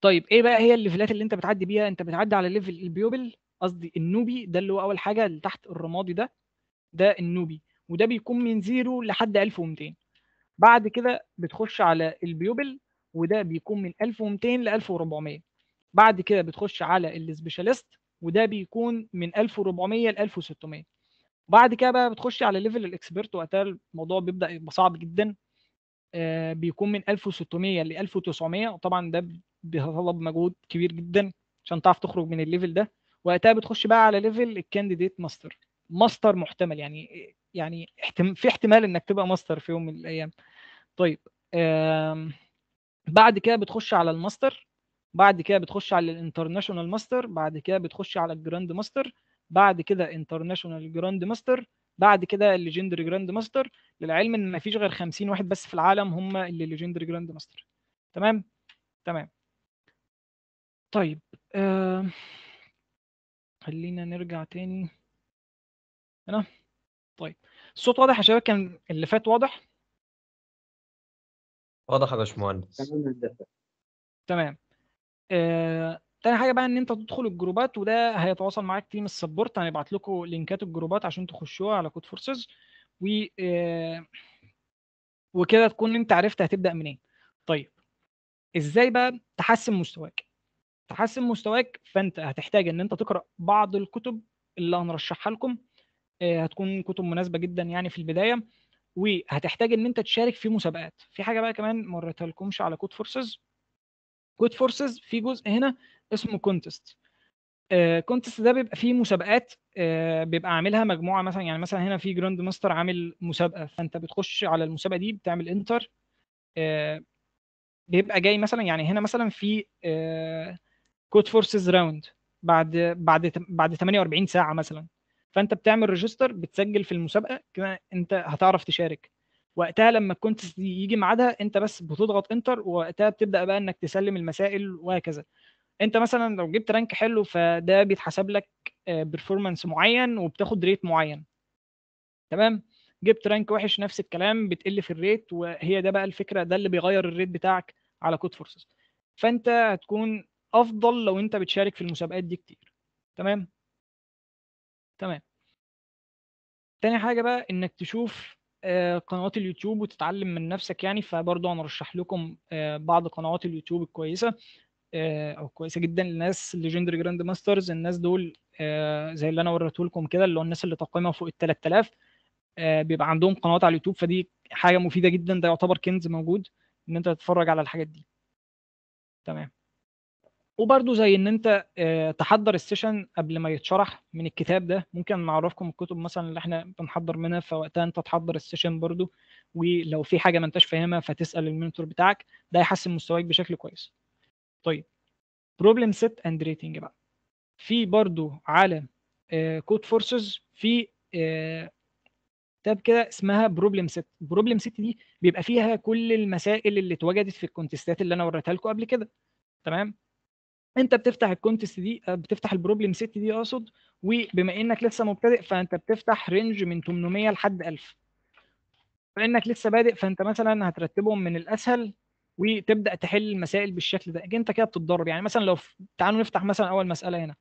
طيب ايه بقى هي الليفلات اللي انت بتعدي بيها انت بتعدي على ليفل البيوبل قصدي النوبي ده اللي هو اول حاجه اللي تحت الرمادي ده ده النوبي وده بيكون من زيرو لحد 1200 بعد كده بتخش على البيوبل وده بيكون من 1200 ل 1400 بعد كده بتخش على السبيشاليست وده بيكون من 1400 ل 1600 بعد كده بقى بتخش على ليفل الاكسبرت وقتها الموضوع بيبدا يبقى صعب جدا آه بيكون من 1600 ل 1900 طبعا ده بيتطلب مجهود كبير جدا عشان تعرف تخرج من الليفل ده وقتها بتخش بقى على ليفل الكانديديت ماستر ماستر محتمل يعني يعني احتم... في احتمال انك تبقى ماستر في يوم من الايام طيب بعد كده بتخش على الماستر بعد كده بتخش على الانترناشونال ماستر بعد كده بتخش على الجراند ماستر بعد كده انترناشونال جراند ماستر بعد كده الليجندري جراند ماستر للعلم ان ما فيش غير 50 واحد بس في العالم هم اللي الليجندري جراند ماستر تمام تمام طيب آه... خلينا نرجع تاني هنا طيب الصوت واضح يا شباب كان اللي فات واضح واضح يا باشمهندس تمام آه، تاني حاجه بقى ان انت تدخل الجروبات وده هيتواصل معاك تيم السبورت هنبعت لكم لينكات الجروبات عشان تخشوها على كود فورسز و آه، وكده تكون انت عرفت هتبدا منين طيب ازاي بقى تحسن مستواك تحسن مستواك فانت هتحتاج ان انت تقرا بعض الكتب اللي هنرشحها لكم آه، هتكون كتب مناسبه جدا يعني في البدايه وهتحتاج ان انت تشارك في مسابقات في حاجه بقى كمان ما وريتها لكمش على كود فورسز جود فورسز في جزء هنا اسمه كونتست كونتست آه، ده بيبقى فيه مسابقات آه، بيبقى عاملها مجموعه مثلا يعني مثلا هنا في جراند ماستر عامل مسابقه فانت بتخش على المسابقه دي بتعمل انتر آه، بيبقى جاي مثلا يعني هنا مثلا في كود فورسز راوند بعد بعد بعد 48 ساعه مثلا فانت بتعمل ريجستر بتسجل في المسابقه كده انت هتعرف تشارك وقتها لما كنت يجي ميعادها انت بس بتضغط انتر ووقتها بتبدا بقى انك تسلم المسائل وهكذا انت مثلا لو جبت رانك حلو فده بيتحسب لك بيرفورمانس آه، معين وبتاخد ريت معين تمام جبت رانك وحش نفس الكلام بتقل في الريت وهي ده بقى الفكره ده اللي بيغير الريت بتاعك على كود فورسز فانت هتكون افضل لو انت بتشارك في المسابقات دي كتير تمام تمام تاني حاجه بقى انك تشوف آه، قنوات اليوتيوب وتتعلم من نفسك يعني فبرضه انا رشح لكم آه، بعض قنوات اليوتيوب الكويسه آه، او كويسه جدا للناس ليجندري جراند ماسترز الناس دول زي اللي انا وريته لكم كده اللي هو الناس اللي تقيمها فوق ال 3000 بيبقى عندهم قنوات على اليوتيوب فدي حاجه مفيده جدا ده يعتبر كنز موجود ان انت تتفرج على الحاجات دي تمام وبرده زي ان انت آه، تحضر السيشن قبل ما يتشرح من الكتاب ده ممكن نعرفكم الكتب مثلا اللي احنا بنحضر منها فوقتها انت تحضر السيشن برده ولو في حاجه ما انتش فاهمها فتسال المنتور بتاعك ده هيحسن مستواك بشكل كويس طيب بروبلم سيت اند ريتنج بقى في برضو على كود فورسز في كتاب آه، تاب كده اسمها بروبلم سيت بروبلم سيت دي بيبقى فيها كل المسائل اللي اتوجدت في الكونتستات اللي انا وريتها لكم قبل كده تمام انت بتفتح الكونتست دي آه، بتفتح البروبلم ست دي اقصد وبما انك لسه مبتدئ فانت بتفتح رينج من 800 لحد 1000 فانك لسه بادئ فانت مثلا هترتبهم من الاسهل وتبدا تحل المسائل بالشكل ده انت كده بتتدرب يعني مثلا لو تعالوا نفتح مثلا اول مساله هنا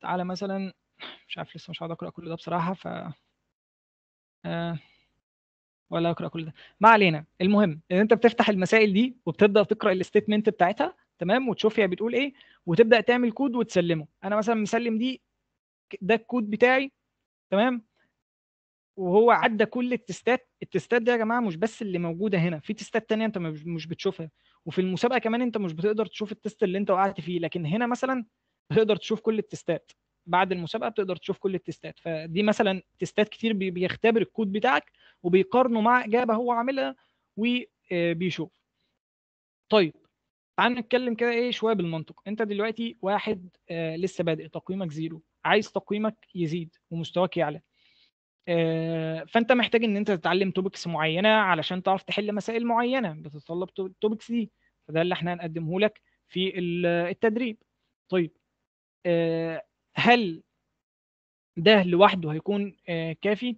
تعالى مثلا مش عارف لسه مش هقعد اقرا كل ده بصراحه ف آه، ولا اقرا كل ده ما علينا المهم ان انت بتفتح المسائل دي وبتبدا تقرا الاستيتمنت بتاعتها تمام وتشوف هي بتقول ايه وتبدا تعمل كود وتسلمه انا مثلا مسلم دي ده الكود بتاعي تمام وهو عدى كل التستات التستات دي يا جماعه مش بس اللي موجوده هنا في تستات تانية انت مش بتشوفها وفي المسابقه كمان انت مش بتقدر تشوف التست اللي انت وقعت فيه لكن هنا مثلا بتقدر تشوف كل التستات بعد المسابقه بتقدر تشوف كل التستات فدي مثلا تستات كتير بيختبر الكود بتاعك وبيقارنه مع اجابه هو عاملها وبيشوف آه، طيب تعال نتكلم كده ايه شويه بالمنطق انت دلوقتي واحد آه، لسه بادئ تقييمك زيرو عايز تقييمك يزيد ومستواك يعلى آه، فانت محتاج ان انت تتعلم توبكس معينه علشان تعرف تحل مسائل معينه بتتطلب التوبكس دي فده اللي احنا هنقدمه لك في التدريب طيب هل ده لوحده هيكون آه، كافي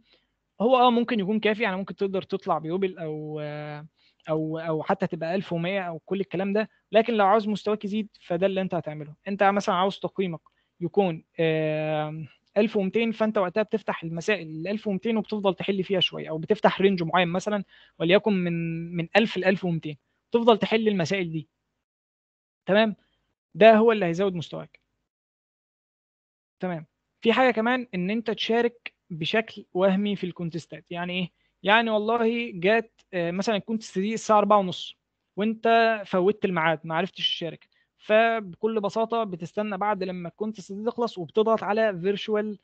هو اه ممكن يكون كافي يعني ممكن تقدر تطلع بيوبل او آه، او او حتى تبقى 1100 او كل الكلام ده لكن لو عاوز مستواك يزيد فده اللي انت هتعمله انت مثلا عاوز تقييمك يكون 1200 آه، فانت وقتها بتفتح المسائل ال 1200 وبتفضل تحل فيها شويه او بتفتح رينج معين مثلا وليكن من من 1000 ل 1200 تفضل تحل المسائل دي تمام ده هو اللي هيزود مستواك تمام في حاجه كمان ان انت تشارك بشكل وهمي في الكونتستات يعني ايه يعني والله جات آه، مثلا الكونتست دي الساعه 4 ونص وانت فوتت الميعاد ما عرفتش تشارك فبكل بساطه بتستنى بعد لما الكونتست دي تخلص وبتضغط على فيرتشوال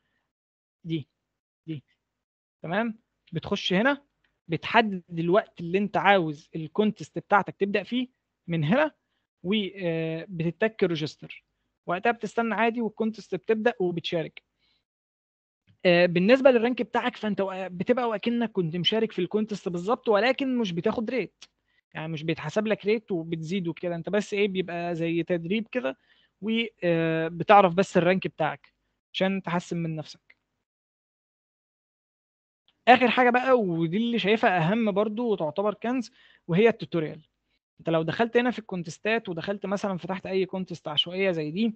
دي دي تمام بتخش هنا بتحدد الوقت اللي انت عاوز الكونتست بتاعتك تبدا فيه من هنا وبتتك آه، ريجستر وقتها بتستنى عادي والكونتست بتبدا وبتشارك آه، بالنسبه للرانك بتاعك فانت بتبقى واكنك كنت مشارك في الكونتست بالظبط ولكن مش بتاخد ريت يعني مش بيتحسب لك ريت وبتزيد وكده انت بس ايه بيبقى زي تدريب كده وبتعرف آه، بس الرانك بتاعك عشان تحسن من نفسك اخر حاجه بقى ودي اللي شايفها اهم برضو وتعتبر كنز وهي التوتوريال انت لو دخلت هنا في الكونتستات ودخلت مثلا فتحت اي كونتست عشوائيه زي دي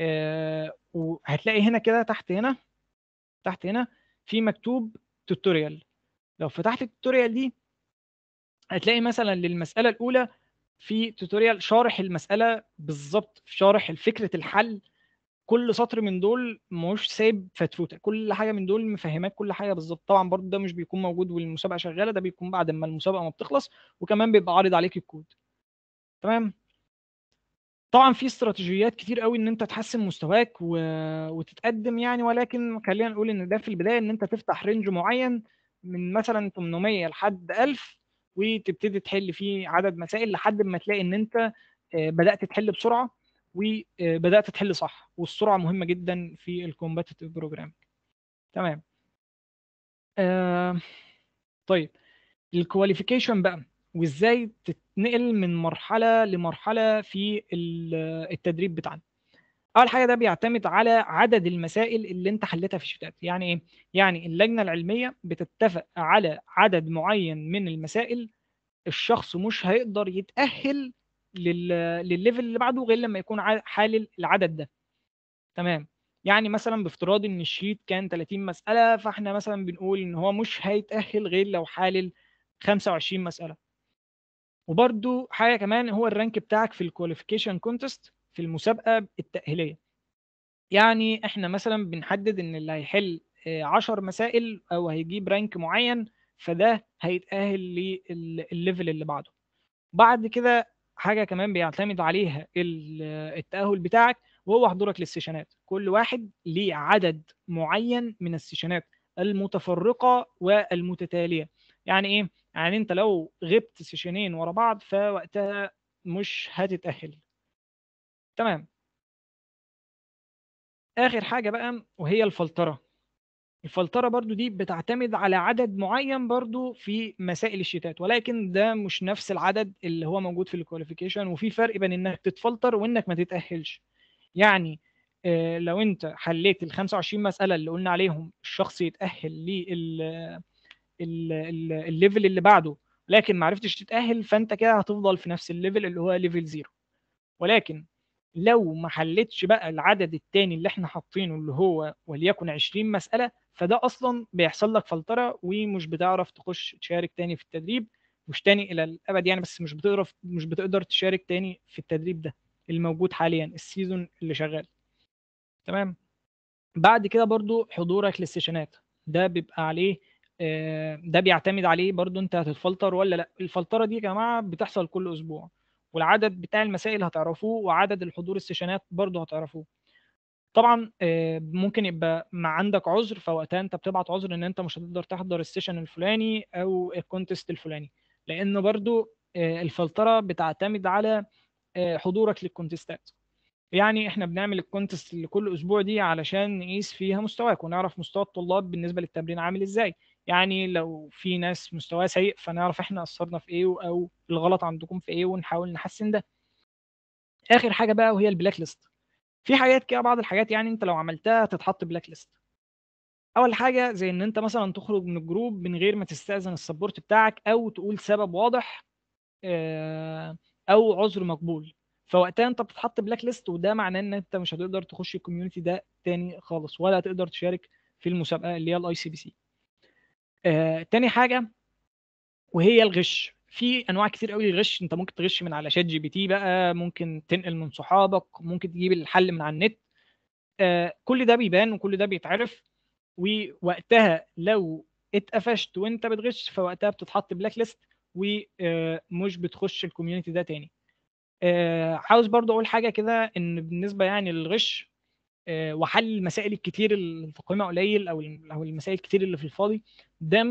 آه، وهتلاقي هنا كده تحت هنا تحت هنا في مكتوب توتوريال لو فتحت التوتوريال دي هتلاقي مثلا للمساله الاولى في توتوريال شارح المساله بالظبط شارح فكره الحل كل سطر من دول مش سايب فتفوته كل حاجه من دول مفهماك كل حاجه بالظبط طبعا برضو ده مش بيكون موجود والمسابقه شغاله ده بيكون بعد ما المسابقه ما بتخلص وكمان بيبقى عارض عليك الكود تمام طبعا في استراتيجيات كتير قوي ان انت تحسن مستواك و... وتتقدم يعني ولكن خلينا نقول ان ده في البدايه ان انت تفتح رينج معين من مثلا 800 لحد 1000 وتبتدي تحل فيه عدد مسائل لحد ما تلاقي ان انت آه، بدات تحل بسرعه وبدات تحل صح والسرعه مهمه جدا في الكومباتيتيف بروجرام تمام آه، طيب الكواليفيكيشن بقى وازاي تتنقل من مرحله لمرحله في التدريب بتاعنا اول حاجه ده بيعتمد على عدد المسائل اللي انت حلتها في الشتات يعني ايه يعني اللجنه العلميه بتتفق على عدد معين من المسائل الشخص مش هيقدر يتاهل للليفل اللي بعده غير لما يكون حالل العدد ده تمام يعني مثلا بافتراض ان الشيت كان 30 مساله فاحنا مثلا بنقول ان هو مش هيتاهل غير لو حالل 25 مساله وبرده حاجه كمان هو الرانك بتاعك في الكواليفيكيشن كونتست في المسابقه التاهيليه يعني احنا مثلا بنحدد ان اللي هيحل 10 آه، مسائل او هيجيب رانك معين فده هيتاهل للليفل اللي بعده بعد كده حاجه كمان بيعتمد عليها التاهل بتاعك وهو حضورك للسيشنات كل واحد ليه عدد معين من السيشنات المتفرقه والمتتاليه يعني ايه يعني انت لو غبت سيشنين ورا بعض فوقتها مش هتتاهل تمام اخر حاجه بقى وهي الفلتره الفلترة برضو دي بتعتمد على عدد معين برضو في مسائل الشتات ولكن ده مش نفس العدد اللي هو موجود في الكواليفيكيشن وفي فرق بين انك تتفلتر وانك ما تتأهلش يعني آه، لو انت حليت ال 25 مسألة اللي قلنا عليهم الشخص يتأهل لل الليفل اللي بعده لكن ما عرفتش تتأهل فانت كده هتفضل في نفس الليفل اللي هو ليفل زيرو ولكن لو ما حلتش بقى العدد الثاني اللي احنا حاطينه اللي هو وليكن 20 مسألة فده اصلا بيحصل لك فلتره ومش بتعرف تخش تشارك تاني في التدريب مش تاني الى الابد يعني بس مش بتقدر مش بتقدر تشارك تاني في التدريب ده الموجود حاليا السيزون اللي شغال تمام بعد كده برضو حضورك للسيشنات ده بيبقى عليه آه، ده بيعتمد عليه برضو انت هتتفلتر ولا لا الفلتره دي يا جماعه بتحصل كل اسبوع والعدد بتاع المسائل هتعرفوه وعدد الحضور السيشنات برضو هتعرفوه طبعا آه، ممكن يبقى ما عندك عذر فوقتها انت بتبعت عذر ان انت مش هتقدر تحضر السيشن الفلاني او الكونتست الفلاني لانه برضو آه، الفلتره بتعتمد على آه، حضورك للكونتستات يعني احنا بنعمل الكونتست اللي كل اسبوع دي علشان نقيس فيها مستواك ونعرف مستوى الطلاب بالنسبه للتمرين عامل ازاي يعني لو في ناس مستواها سيء فنعرف احنا قصرنا في ايه او الغلط عندكم في ايه ونحاول نحسن ده اخر حاجه بقى وهي البلاك ليست في حاجات كده بعض الحاجات يعني انت لو عملتها تتحط بلاك ليست اول حاجه زي ان انت مثلا تخرج من الجروب من غير ما تستاذن السبورت بتاعك او تقول سبب واضح آه، او عذر مقبول فوقتها انت بتتحط بلاك ليست وده معناه ان انت مش هتقدر تخش الكوميونتي ده تاني خالص ولا هتقدر تشارك في المسابقه اللي هي الاي سي بي سي تاني حاجه وهي الغش في انواع كتير قوي للغش انت ممكن تغش من على شات جي بي تي بقى ممكن تنقل من صحابك ممكن تجيب الحل من على النت آه، كل ده بيبان وكل ده بيتعرف ووقتها لو اتقفشت وانت بتغش فوقتها بتتحط بلاك ليست ومش بتخش الكوميونتي ده تاني آه، عاوز برضو اقول حاجه كده ان بالنسبه يعني للغش آه، وحل المسائل الكتير اللي تقييمها قليل او او المسائل الكتير اللي في الفاضي ده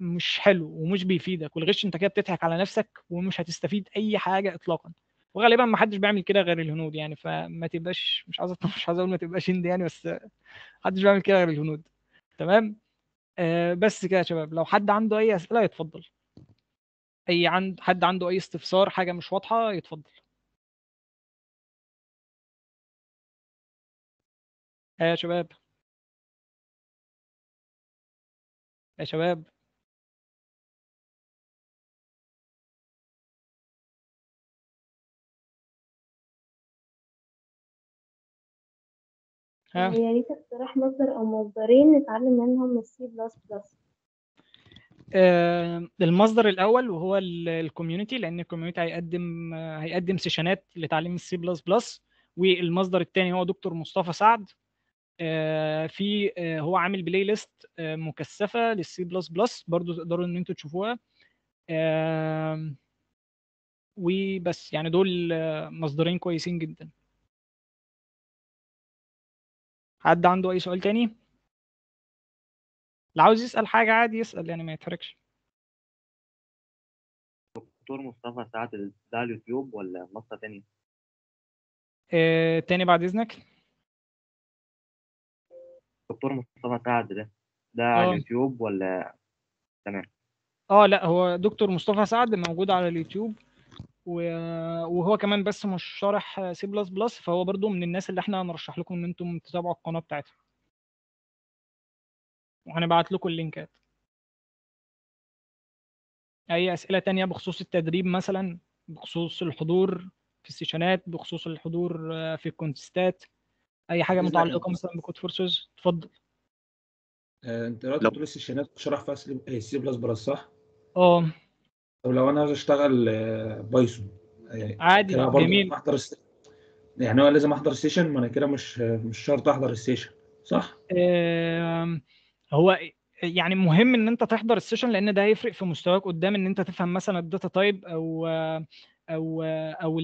مش حلو ومش بيفيدك والغش انت كده بتضحك على نفسك ومش هتستفيد اي حاجه اطلاقا وغالبا ما حدش بيعمل كده غير الهنود يعني فما تبقاش مش عايز مش عايز اقول ما تبقاش هندي يعني بس حدش بيعمل كده غير الهنود تمام آه بس كده يا شباب لو حد عنده اي اسئله يتفضل اي عند حد عنده اي استفسار حاجه مش واضحه يتفضل آه، يا شباب يا شباب ها يعني يا ريت اقتراح مصدر أو مصدرين نتعلم منهم السي بلس بلس آه، المصدر الاول وهو الكوميونتي لان الكوميونتي هيقدم هيقدم سيشنات لتعليم السي بلس بلس والمصدر الثاني هو دكتور مصطفى سعد آه، في آه، هو عامل بلاي ليست مكثفه للسي بلس بلس برضو تقدروا ان انتوا تشوفوها وبس يعني دول مصدرين كويسين جدا حد عنده اي سؤال تاني اللي عاوز يسال حاجه عادي يسال يعني ما يتحركش دكتور مصطفى سعد ده على اليوتيوب ولا منصة تاني آه، تاني بعد إذنك دكتور مصطفى سعد ده ده على آه. اليوتيوب ولا تمام اه لا هو دكتور مصطفى سعد موجود على اليوتيوب وهو كمان بس مش شارح سي بلس بلس فهو برضو من الناس اللي احنا هنرشح لكم ان انتم تتابعوا القناه بتاعتها وهنبعت لكم اللينكات اي اسئله تانية بخصوص التدريب مثلا بخصوص الحضور في السيشنات بخصوص الحضور آه، في الكونتستات اي حاجه متعلقه مثلا بكود فورسز اتفضل آه، انت دلوقتي بتقول السيشنات شرح فيها سي بلس بلس صح؟ اه طب لو انا عايز اشتغل آه، بايثون يعني عادي جميل احضر السيشن يعني هو لازم احضر سيشن ما انا كده مش مش شرط احضر السيشن صح؟ آه هو يعني مهم ان انت تحضر السيشن لان ده هيفرق في مستواك قدام ان انت تفهم مثلا الداتا تايب او او او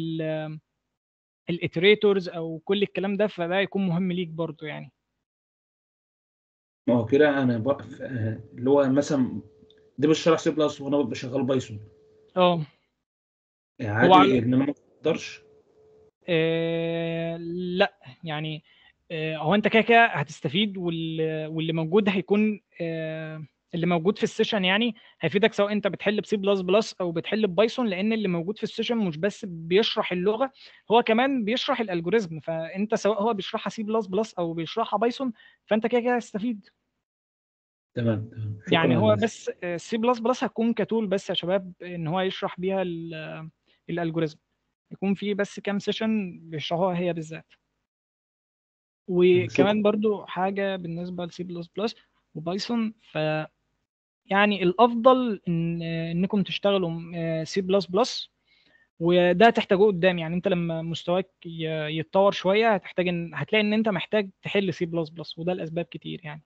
الاتريتورز او كل الكلام ده فده هيكون مهم ليك برضو يعني ما هو كده انا اللي هو مثلا دي مش سي بلس وانا ببقى شغال بايثون اه يعني عادي إيه، ان انا ما اقدرش آه لا يعني آه هو انت كده كده هتستفيد واللي, واللي موجود هيكون آه اللي موجود في السيشن يعني هيفيدك سواء انت بتحل بسي بلس بلس او بتحل ببايثون لان اللي موجود في السيشن مش بس بيشرح اللغه هو كمان بيشرح الالجوريزم فانت سواء هو بيشرحها سي بلس بلس او بيشرحها بايثون فانت كده كده هتستفيد تمام تمام يعني هو بس سي بلس بلس هتكون كتول بس يا شباب ان هو يشرح بيها آه، الالجوريزم يكون في بس كام سيشن بيشرحوها هي بالذات وكمان برضو حاجه بالنسبه لسي بلس بلس وبايثون ف يعني الافضل ان آه، انكم تشتغلوا سي بلس بلس وده تحتاجوه قدام يعني انت لما مستواك يتطور شويه هتحتاج ان هتلاقي ان انت محتاج تحل سي بلس بلس وده لاسباب كتير يعني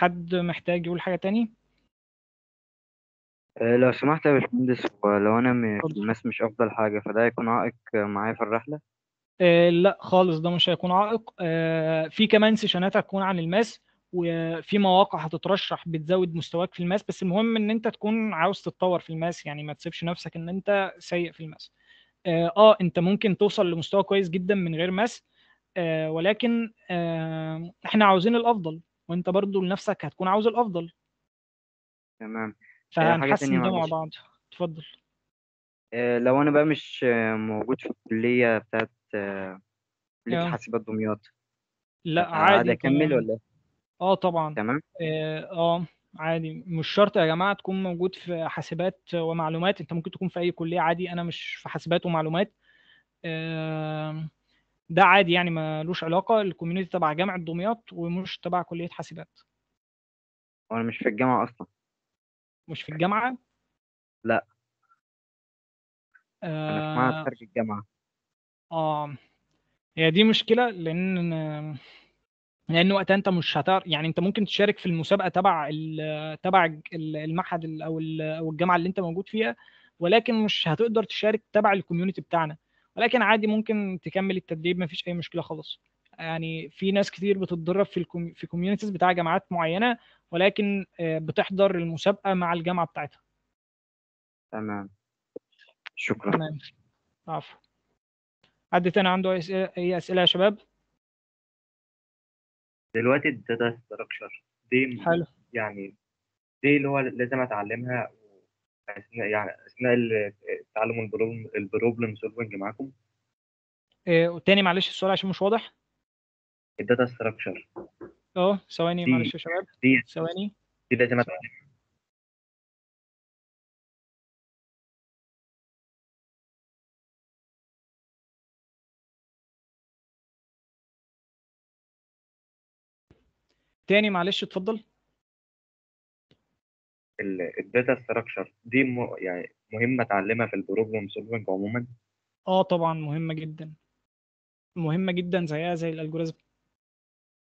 حد محتاج يقول حاجة تاني؟ آه، لو سمحت يا باشمهندس ولو انا م... الناس مش افضل حاجه فده هيكون عائق معايا في الرحله آه لا خالص ده مش هيكون عائق آه في كمان سيشنات هتكون عن الماس وفي مواقع هتترشح بتزود مستواك في الماس بس المهم ان انت تكون عاوز تتطور في الماس يعني ما تسيبش نفسك ان انت سيء في الماس آه, اه انت ممكن توصل لمستوى كويس جدا من غير ماس آه ولكن آه احنا عاوزين الافضل وانت برضو لنفسك هتكون عاوز الافضل تمام آه، حاجة تانية فهنحسن ده مع معلش بعض اتفضل آه، لو أنا بقى مش موجود في الكلية بتاعت آه، كلية حاسبات دمياط لا عادي عادي أكمل ولا إيه؟ اه طبعا تمام اه آه، عادي مش شرط يا جماعة تكون موجود في حاسبات ومعلومات انت ممكن تكون في اي كلية عادي انا مش في حاسبات ومعلومات آه ده عادي يعني ملوش علاقه الكوميونتي تبع جامعه دمياط ومش تبع كليه حاسبات وانا مش في الجامعه اصلا مش في الجامعه لا آه... انا في معهد آه. خارج الجامعه اه هي دي مشكله لان لان وقتها انت مش هتعرف يعني انت ممكن تشارك في المسابقه تبع ال... تبع المعهد او او الجامعه اللي انت موجود فيها ولكن مش هتقدر تشارك تبع الكوميونتي بتاعنا ولكن عادي ممكن تكمل التدريب مفيش اي مشكله خالص يعني في ناس كتير بتتدرب في الكم... في كوميونيتيز بتاع جامعات معينه ولكن بتحضر المسابقه مع الجامعه بتاعتها تمام شكرا تمام عفوا حد تاني عنده اي أسئلة, اسئله يا شباب دلوقتي الداتا ستراكشر دي حلو. يعني دي اللي هو لازم اتعلمها اثناء يعني اثناء التعلم البروبلم سولفنج معاكم إيه وتاني معلش السؤال عشان مش واضح الداتا ستراكشر اه ثواني معلش يا شباب ثواني دي لازم اتعلم تاني معلش اتفضل الداتا ستراكشر دي م... يعني مهمه اتعلمها في البروبلم سولفنج عموما اه طبعا مهمه جدا مهمه جدا زيها زي الالجوريزم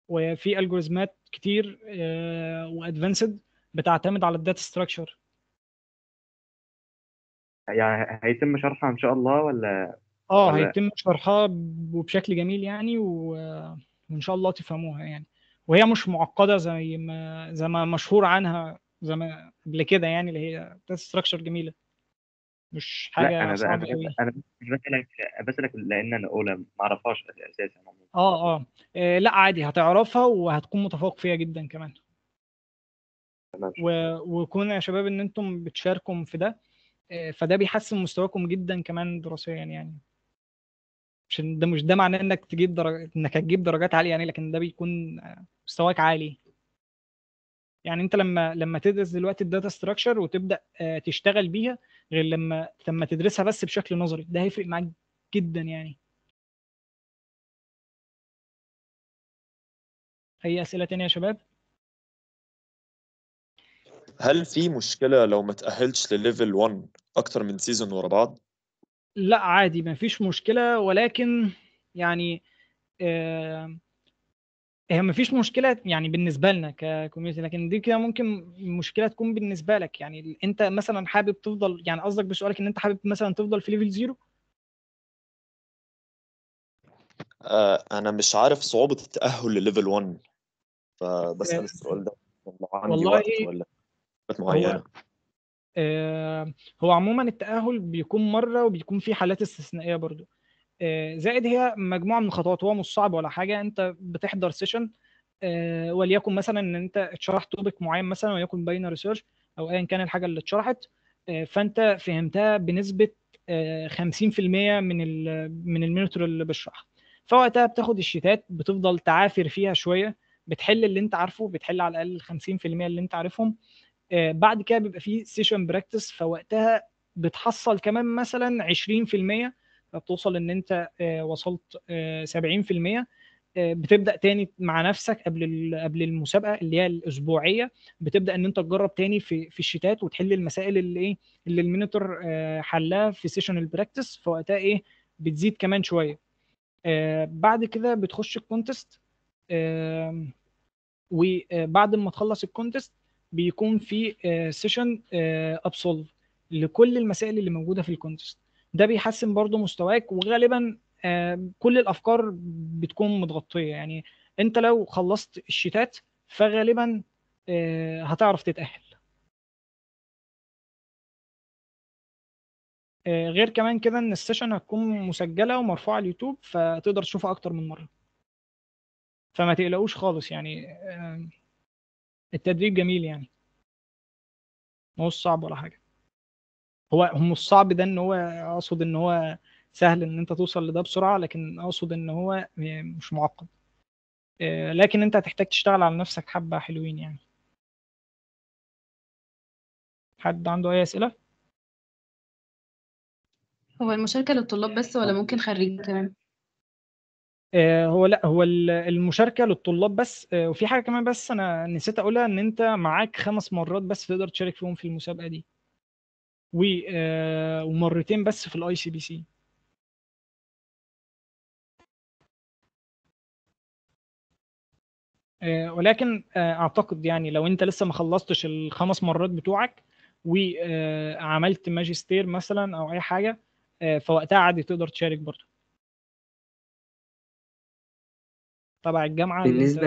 وفي الجوريزمات كتير آه، وادفانسد بتعتمد على الداتا ستراكشر يعني هيتم شرحها ان شاء الله ولا اه ولا... هيتم شرحها وبشكل جميل يعني و... وان شاء الله تفهموها يعني وهي مش معقده زي ما زي ما مشهور عنها زمان قبل كده يعني اللي هي ستراكشر جميله مش حاجه لا انا انا بسالك بسالك لان انا اولى ما اعرفهاش اساسا آه،, اه اه لا عادي هتعرفها وهتكون متفوق فيها جدا كمان و... وكون يا شباب ان انتم بتشاركم في ده آه، فده بيحسن مستواكم جدا كمان دراسيا يعني مش ده مش ده معناه انك تجيب درجة انك هتجيب درجات عاليه يعني لكن ده بيكون مستواك عالي يعني انت لما لما تدرس دلوقتي الداتا ستراكشر وتبدا آه، تشتغل بيها غير لما لما تدرسها بس بشكل نظري ده هيفرق معاك جدا يعني اي اسئله تانية يا شباب هل في مشكله لو ما تاهلتش لليفل 1 اكتر من سيزون ورا بعض لا عادي ما فيش مشكله ولكن يعني آه هي مفيش مشكله يعني بالنسبه لنا ككوميونتي لكن دي كده ممكن مشكله تكون بالنسبه لك يعني انت مثلا حابب تفضل يعني قصدك بسؤالك ان انت حابب مثلا تفضل في ليفل زيرو آه، انا مش عارف صعوبه التاهل لليفل 1 فبسال السؤال ده عندي والله وقت ولا معينه آه، هو عموما التأهل بيكون مرة وبيكون في حالات استثنائية برضو آه، زائد هي مجموعه من الخطوات هو مش صعب ولا حاجه انت بتحضر سيشن آه، وليكن مثلا ان انت اتشرح توبيك معين مثلا وليكن باينري ريسيرش او ايا كان الحاجه اللي اتشرحت آه، فانت فهمتها بنسبه 50% من من المينتور اللي بيشرحها فوقتها بتاخد الشيتات بتفضل تعافر فيها شويه بتحل اللي انت عارفه بتحل على الاقل 50% اللي انت عارفهم بعد كده بيبقى في سيشن براكتس فوقتها بتحصل كمان مثلا 20% بتوصل ان انت آه، وصلت 70% آه، آه، بتبدا تاني مع نفسك قبل قبل المسابقه اللي هي الاسبوعيه بتبدا ان انت تجرب تاني في في الشتات وتحل المسائل اللي ايه اللي المينيتور حلها في سيشن البراكتس فوقتها ايه بتزيد كمان شويه بعد كده بتخش الكونتست وبعد ما تخلص الكونتست بيكون في سيشن ابسولف لكل المسائل اللي موجوده في الكونتست ده بيحسن برضو مستواك وغالبا آه، كل الافكار بتكون متغطيه يعني انت لو خلصت الشتات فغالبا آه، هتعرف تتاهل آه، غير كمان كده ان السيشن هتكون مسجله ومرفوعه على اليوتيوب فتقدر تشوفها اكتر من مره فما تقلقوش خالص يعني التدريب جميل يعني مش صعب ولا حاجه هو هم الصعب ده ان هو اقصد ان هو سهل ان انت توصل لده بسرعه لكن اقصد ان هو مش معقد آه، لكن انت هتحتاج تشتغل على نفسك حبه حلوين يعني حد عنده اي اسئله هو المشاركه للطلاب بس ولا ممكن خريج كمان آه، هو لا هو المشاركه للطلاب بس آه، وفي حاجه كمان بس انا نسيت اقولها ان انت معاك خمس مرات بس تقدر تشارك فيهم في المسابقه دي و آه، ومرتين بس في الاي سي بي سي ولكن آه، اعتقد يعني لو انت لسه ما خلصتش الخمس مرات بتوعك وعملت آه، ماجستير مثلا او اي حاجه فوقتها عادي تقدر تشارك برضه تبع الجامعه بالنسبه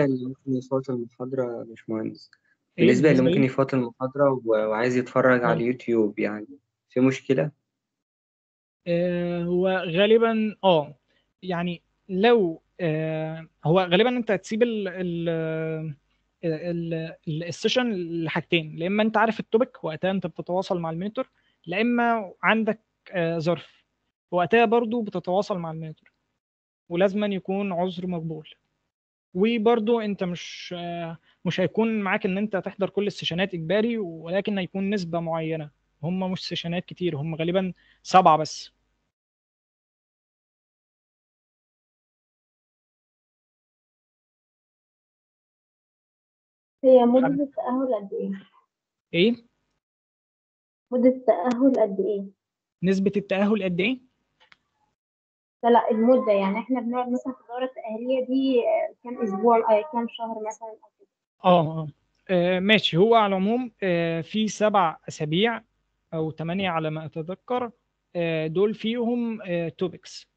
للمحاضره المحاضره يا باشمهندس إيه بالنسبة اللي ممكن يفوت المحاضرة وعايز يتفرج على آه. اليوتيوب يعني في مشكلة؟ آه، هو غالبا اه يعني لو آه، هو غالبا انت هتسيب ال ال السيشن لحاجتين يا اما انت عارف التوبيك وقتها انت بتتواصل مع المنتور يا اما عندك ظرف وقتها برضو بتتواصل مع المنتور ولازما يكون عذر مقبول وبرضو انت مش مش هيكون معاك ان انت تحضر كل السيشنات اجباري ولكن هيكون نسبه معينه هم مش سيشنات كتير هم غالبا سبعه بس هي مدة التأهل قد إيه؟ إيه؟ مدة التأهل قد إيه؟ نسبة التأهل قد إيه؟ لا لا المدة يعني إحنا بنقعد مثلا في الدورة التأهلية دي آه، كام أسبوع أو آه، كام شهر مثلا أو آه،, آه، آه، ماشي هو على العموم آه، في سبع أسابيع أو ثمانية على ما أتذكر آه، دول فيهم توبكس آه،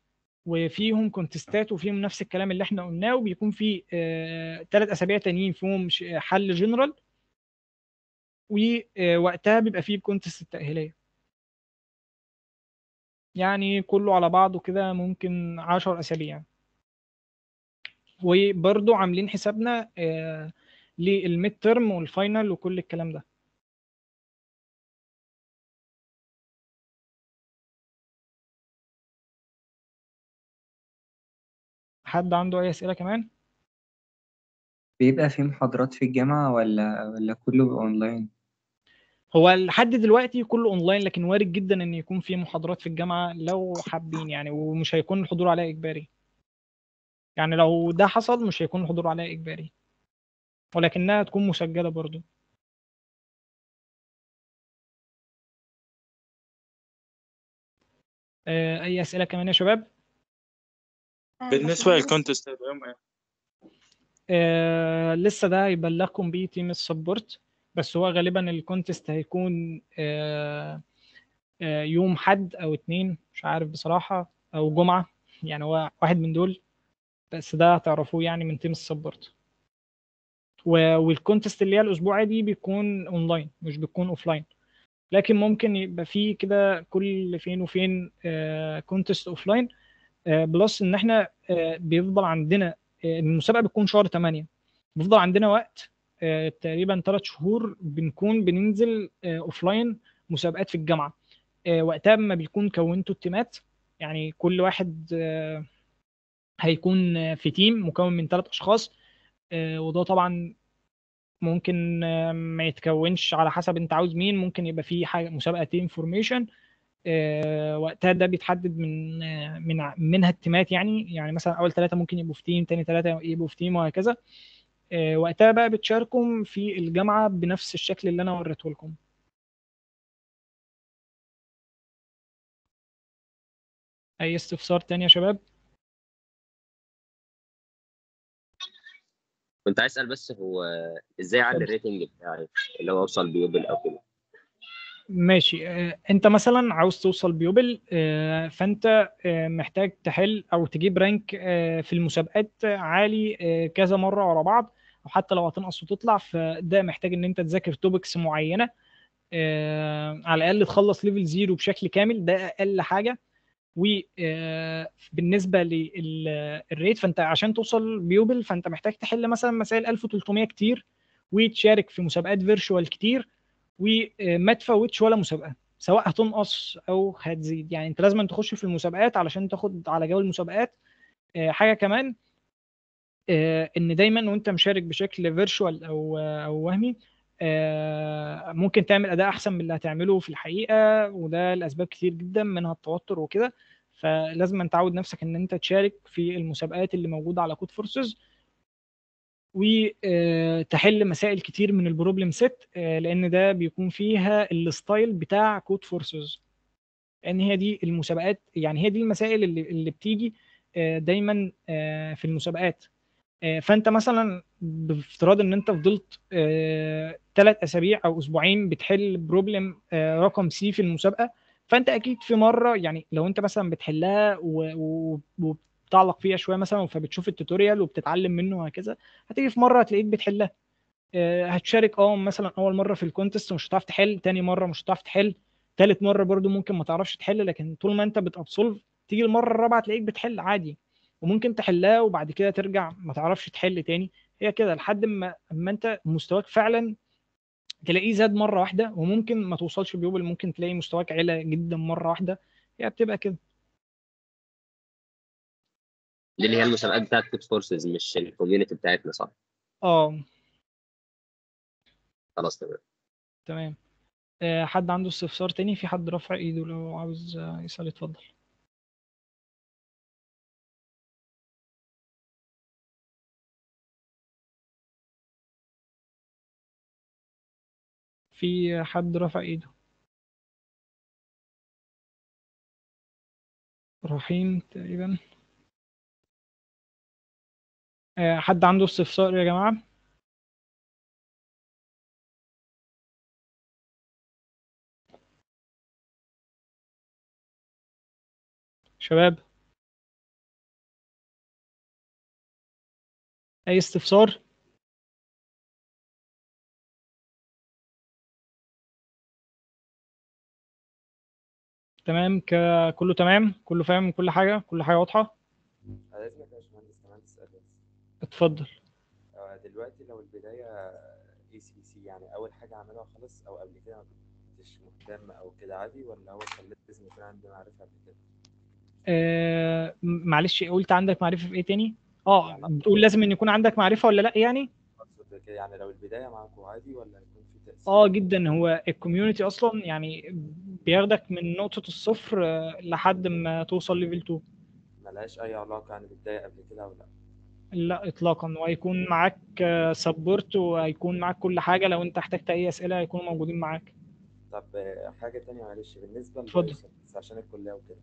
وفيهم كونتستات وفيهم نفس الكلام اللي احنا قلناه وبيكون في ثلاث آه، أسابيع تانيين فيهم حل جنرال ووقتها بيبقى فيه الكونتست التأهيلية يعني كله على بعضه كده ممكن عشر أسابيع وبرضو عاملين حسابنا آه للميد ترم والفاينل وكل الكلام ده حد عنده أي أسئلة كمان؟ بيبقى في محاضرات في الجامعة ولا ولا كله بيبقى أونلاين؟ هو لحد دلوقتي كله أونلاين لكن وارد جدا إن يكون في محاضرات في الجامعة لو حابين يعني ومش هيكون الحضور عليها إجباري يعني لو ده حصل مش هيكون الحضور عليها إجباري ولكنها تكون مسجلة برضو آه، أي أسئلة كمان يا شباب؟ آه، بالنسبة للكونتست هيبقى يوم ايه؟ آه، لسه ده هيبلغكم بيه تيم السبورت بس هو غالبا الكونتست هيكون آه، آه، يوم حد أو اتنين مش عارف بصراحة أو جمعة يعني هو واحد من دول بس ده هتعرفوه يعني من تيم السبورت والكونتست اللي هي الاسبوعيه دي بيكون اونلاين مش بيكون اوفلاين لكن ممكن يبقى في كده كل فين وفين كونتست اوفلاين بلس ان احنا آه، بيفضل عندنا آه، المسابقه بتكون شهر 8 بيفضل عندنا وقت آه، تقريبا ثلاث شهور بنكون بننزل اوفلاين مسابقات في الجامعه وقتها ما بيكون كونتوا التيمات يعني كل واحد هيكون في تيم مكون من ثلاث اشخاص آه، وده طبعا ممكن آه، ما يتكونش على حسب انت عاوز مين ممكن يبقى في حاجه مسابقه تيم فورميشن آه، وقتها ده بيتحدد من من منها التيمات يعني يعني مثلا اول ثلاثه ممكن يبقوا في تيم ثاني ثلاثه يبقوا في تيم وهكذا وقتها بقى بتشاركم في الجامعه بنفس الشكل اللي انا وريته لكم اي استفسار تاني يا شباب كنت عايز اسال بس هو ازاي اعلي الريتنج بتاعي اللي هو اوصل بيوبل او كده ماشي آه، انت مثلا عاوز توصل بيوبل آه، فانت آه، محتاج تحل او تجيب رانك في المسابقات عالي كذا مره ورا بعض او حتى لو هتنقص وتطلع فده محتاج ان انت تذاكر توبكس معينه على الاقل تخلص ليفل زيرو بشكل كامل ده اقل حاجه وبالنسبه آه، للريت فانت عشان توصل بيوبل فانت محتاج تحل مثلا مسائل 1300 كتير وتشارك في مسابقات فيرشوال كتير وما آه، تفوتش ولا مسابقه سواء هتنقص او هتزيد يعني انت لازم تخش في المسابقات علشان تاخد على جو المسابقات آه، حاجه كمان ان دايما وانت مشارك بشكل فيرشوال او او وهمي ممكن تعمل اداء احسن من اللي هتعمله في الحقيقه وده لاسباب كتير جدا منها التوتر وكده فلازم تعود نفسك ان انت تشارك في المسابقات اللي موجوده على كود فورسز وتحل مسائل كتير من البروبلم سيت آه، لان ده بيكون فيها الستايل بتاع كود فورسز لان هي دي المسابقات يعني هي دي المسائل اللي, اللي بتيجي آه، دايما آه، في المسابقات فانت مثلا بافتراض ان انت فضلت ثلاث اسابيع او اسبوعين بتحل بروبلم رقم سي في المسابقه فانت اكيد في مره يعني لو انت مثلا بتحلها و... وبتعلق فيها شويه مثلا فبتشوف التوتوريال وبتتعلم منه وهكذا هتيجي في مره هتلاقيك بتحلها آه، هتشارك اه مثلا اول مره في الكونتست ومش هتعرف تحل تاني مره مش هتعرف تحل تالت مره برضو ممكن ما تعرفش تحل لكن طول ما انت بتابسولف تيجي المره الرابعه تلاقيك بتحل عادي وممكن تحلها وبعد كده ترجع ما تعرفش تحل تاني هي كده لحد ما اما انت مستواك فعلا تلاقيه زاد مره واحده وممكن ما توصلش بيوبل ممكن تلاقي مستواك علا جدا مره واحده هي يعني بتبقى كده اللي هي المسابقات بتاعت كيد فورسز مش الكوميونتي بتاعتنا صح؟ اه خلاص تمام تمام آه، حد عنده استفسار تاني في حد رافع ايده لو عاوز آه، يسأل اتفضل في حد رفع ايده رحيم تقريبا آه، حد عنده استفسار يا جماعة شباب أي استفسار تمام ك... كله تمام كله فاهم كل حاجه كل حاجه واضحه على اذنك يا باشمهندس كمان تسال اتفضل آه، دلوقتي لو البدايه اي سي سي يعني اول حاجه عملها خالص او قبل كده ما كنتش مهتم او كده عادي ولا هو خليت لازم يكون عندي معرفه قبل كده آه معلش قلت عندك معرفه في ايه تاني اه يعني بتقول لازم ان يكون عندك معرفه ولا لا يعني اقصد يعني لو البدايه معاكم عادي ولا يكون اه جدا هو الكوميونتي اصلا يعني بياخدك من نقطه الصفر آه، لحد ما توصل ليفل 2 ملهاش اي علاقه يعني بتضايق قبل كده ولا لا اطلاقا وهيكون معاك سبورت آه، وهيكون معاك كل حاجه لو انت احتجت اي اسئله هيكونوا موجودين معاك طب آه، حاجه تانية معلش بالنسبه اتفضل عشان الكليه وكده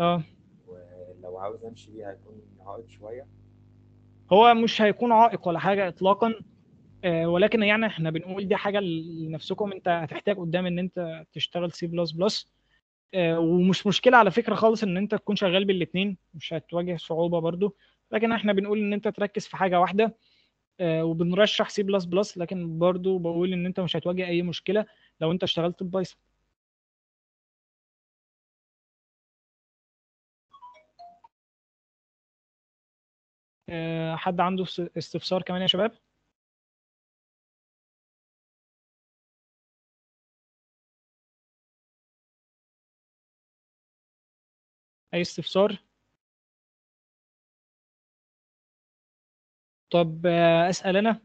اه ولو عاوز امشي بيها هيكون عائق شويه هو مش هيكون عائق ولا حاجه اطلاقا آه، ولكن يعني احنا بنقول دي حاجه لنفسكم انت هتحتاج قدام ان انت تشتغل سي بلس بلس ومش مشكله على فكره خالص ان انت تكون شغال بالاثنين مش هتواجه صعوبه برضو لكن احنا بنقول ان انت تركز في حاجه واحده آه، وبنرشح سي بلس بلس لكن برضو بقول ان انت مش هتواجه اي مشكله لو انت اشتغلت ببايثون آه، حد عنده استفسار كمان يا شباب؟ اي استفسار طب آه، اسال انا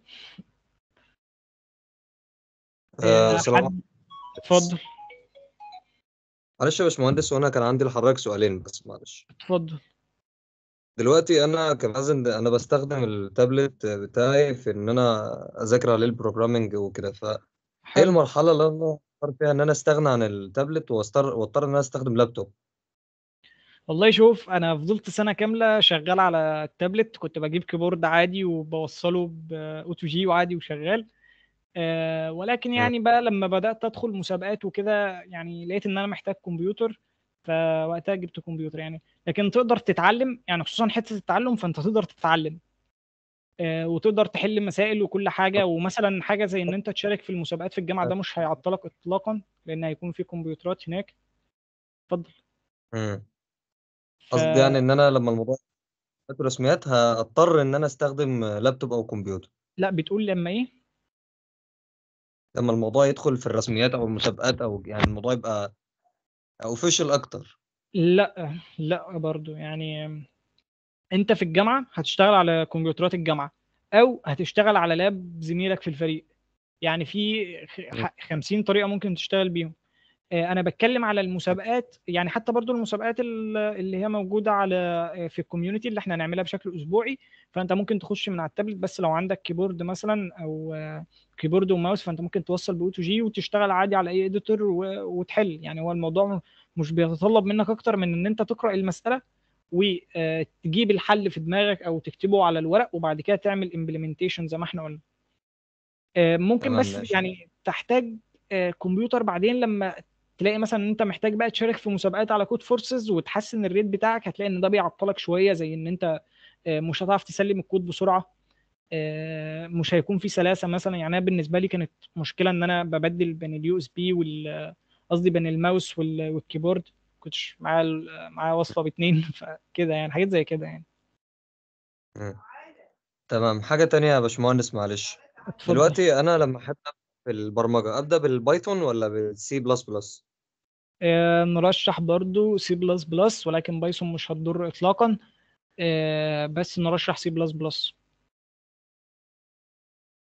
آه، آه، سلام اتفضل معلش يا باشمهندس وانا كان عندي لحضرتك سؤالين بس معلش اتفضل دلوقتي انا كمازن انا بستخدم التابلت بتاعي في ان انا اذاكر عليه البروجرامنج وكده ف ايه المرحله اللي انا اضطر فيها ان انا استغنى عن التابلت واضطر ان انا استخدم لابتوب والله شوف انا فضلت سنه كامله شغال على التابلت كنت بجيب كيبورد عادي وبوصله باوتو تو جي وعادي وشغال آه ولكن يعني بقى لما بدات ادخل مسابقات وكده يعني لقيت ان انا محتاج كمبيوتر فوقتها جبت كمبيوتر يعني لكن تقدر تتعلم يعني خصوصا حته التعلم فانت تقدر تتعلم آه وتقدر تحل مسائل وكل حاجه ومثلا حاجه زي ان انت تشارك في المسابقات في الجامعه ده مش هيعطلك اطلاقا لان هيكون في كمبيوترات هناك اتفضل قصدي يعني ان انا لما الموضوع رسميات هضطر ان انا استخدم لابتوب او كمبيوتر لا بتقول لما ايه لما الموضوع يدخل في الرسميات او المسابقات او يعني الموضوع يبقى اوفيشال اكتر لا لا برضو يعني انت في الجامعه هتشتغل على كمبيوترات الجامعه او هتشتغل على لاب زميلك في الفريق يعني في 50 طريقه ممكن تشتغل بيهم آه، انا بتكلم على المسابقات يعني حتى برضو المسابقات اللي هي موجوده على آه، في الكوميونتي اللي احنا هنعملها بشكل اسبوعي فانت ممكن تخش من على التابلت بس لو عندك كيبورد مثلا او كيبورد آه، وماوس فانت ممكن توصل بلو جي وتشتغل عادي على اي اديتور وتحل يعني هو الموضوع مش بيتطلب منك اكتر من ان انت تقرا المساله وتجيب الحل في دماغك او تكتبه على الورق وبعد كده تعمل امبلمنتيشن زي ما احنا قلنا ممكن بس يعني تحتاج كمبيوتر بعدين لما تلاقي مثلا انت محتاج بقى تشارك في مسابقات على كود فورسز وتحسن الريت بتاعك هتلاقي ان ده بيعطلك شويه زي ان انت آه، مش هتعرف تسلم الكود بسرعه آه، مش هيكون في سلاسه مثلا يعني انا بالنسبه لي كانت مشكله ان انا ببدل بين اليو اس بي وال قصدي بين الماوس والكيبورد كنتش معايا معايا وصفه باتنين فكده يعني حاجات زي كده يعني تمام حاجه تانية يا باشمهندس معلش اتفضل. دلوقتي انا لما احب في البرمجه ابدا بالبايثون ولا بالسي بلس بلس آه، نرشح برضو سي بلس بلس ولكن بايثون مش هتضر اطلاقا آه، بس نرشح سي بلس بلس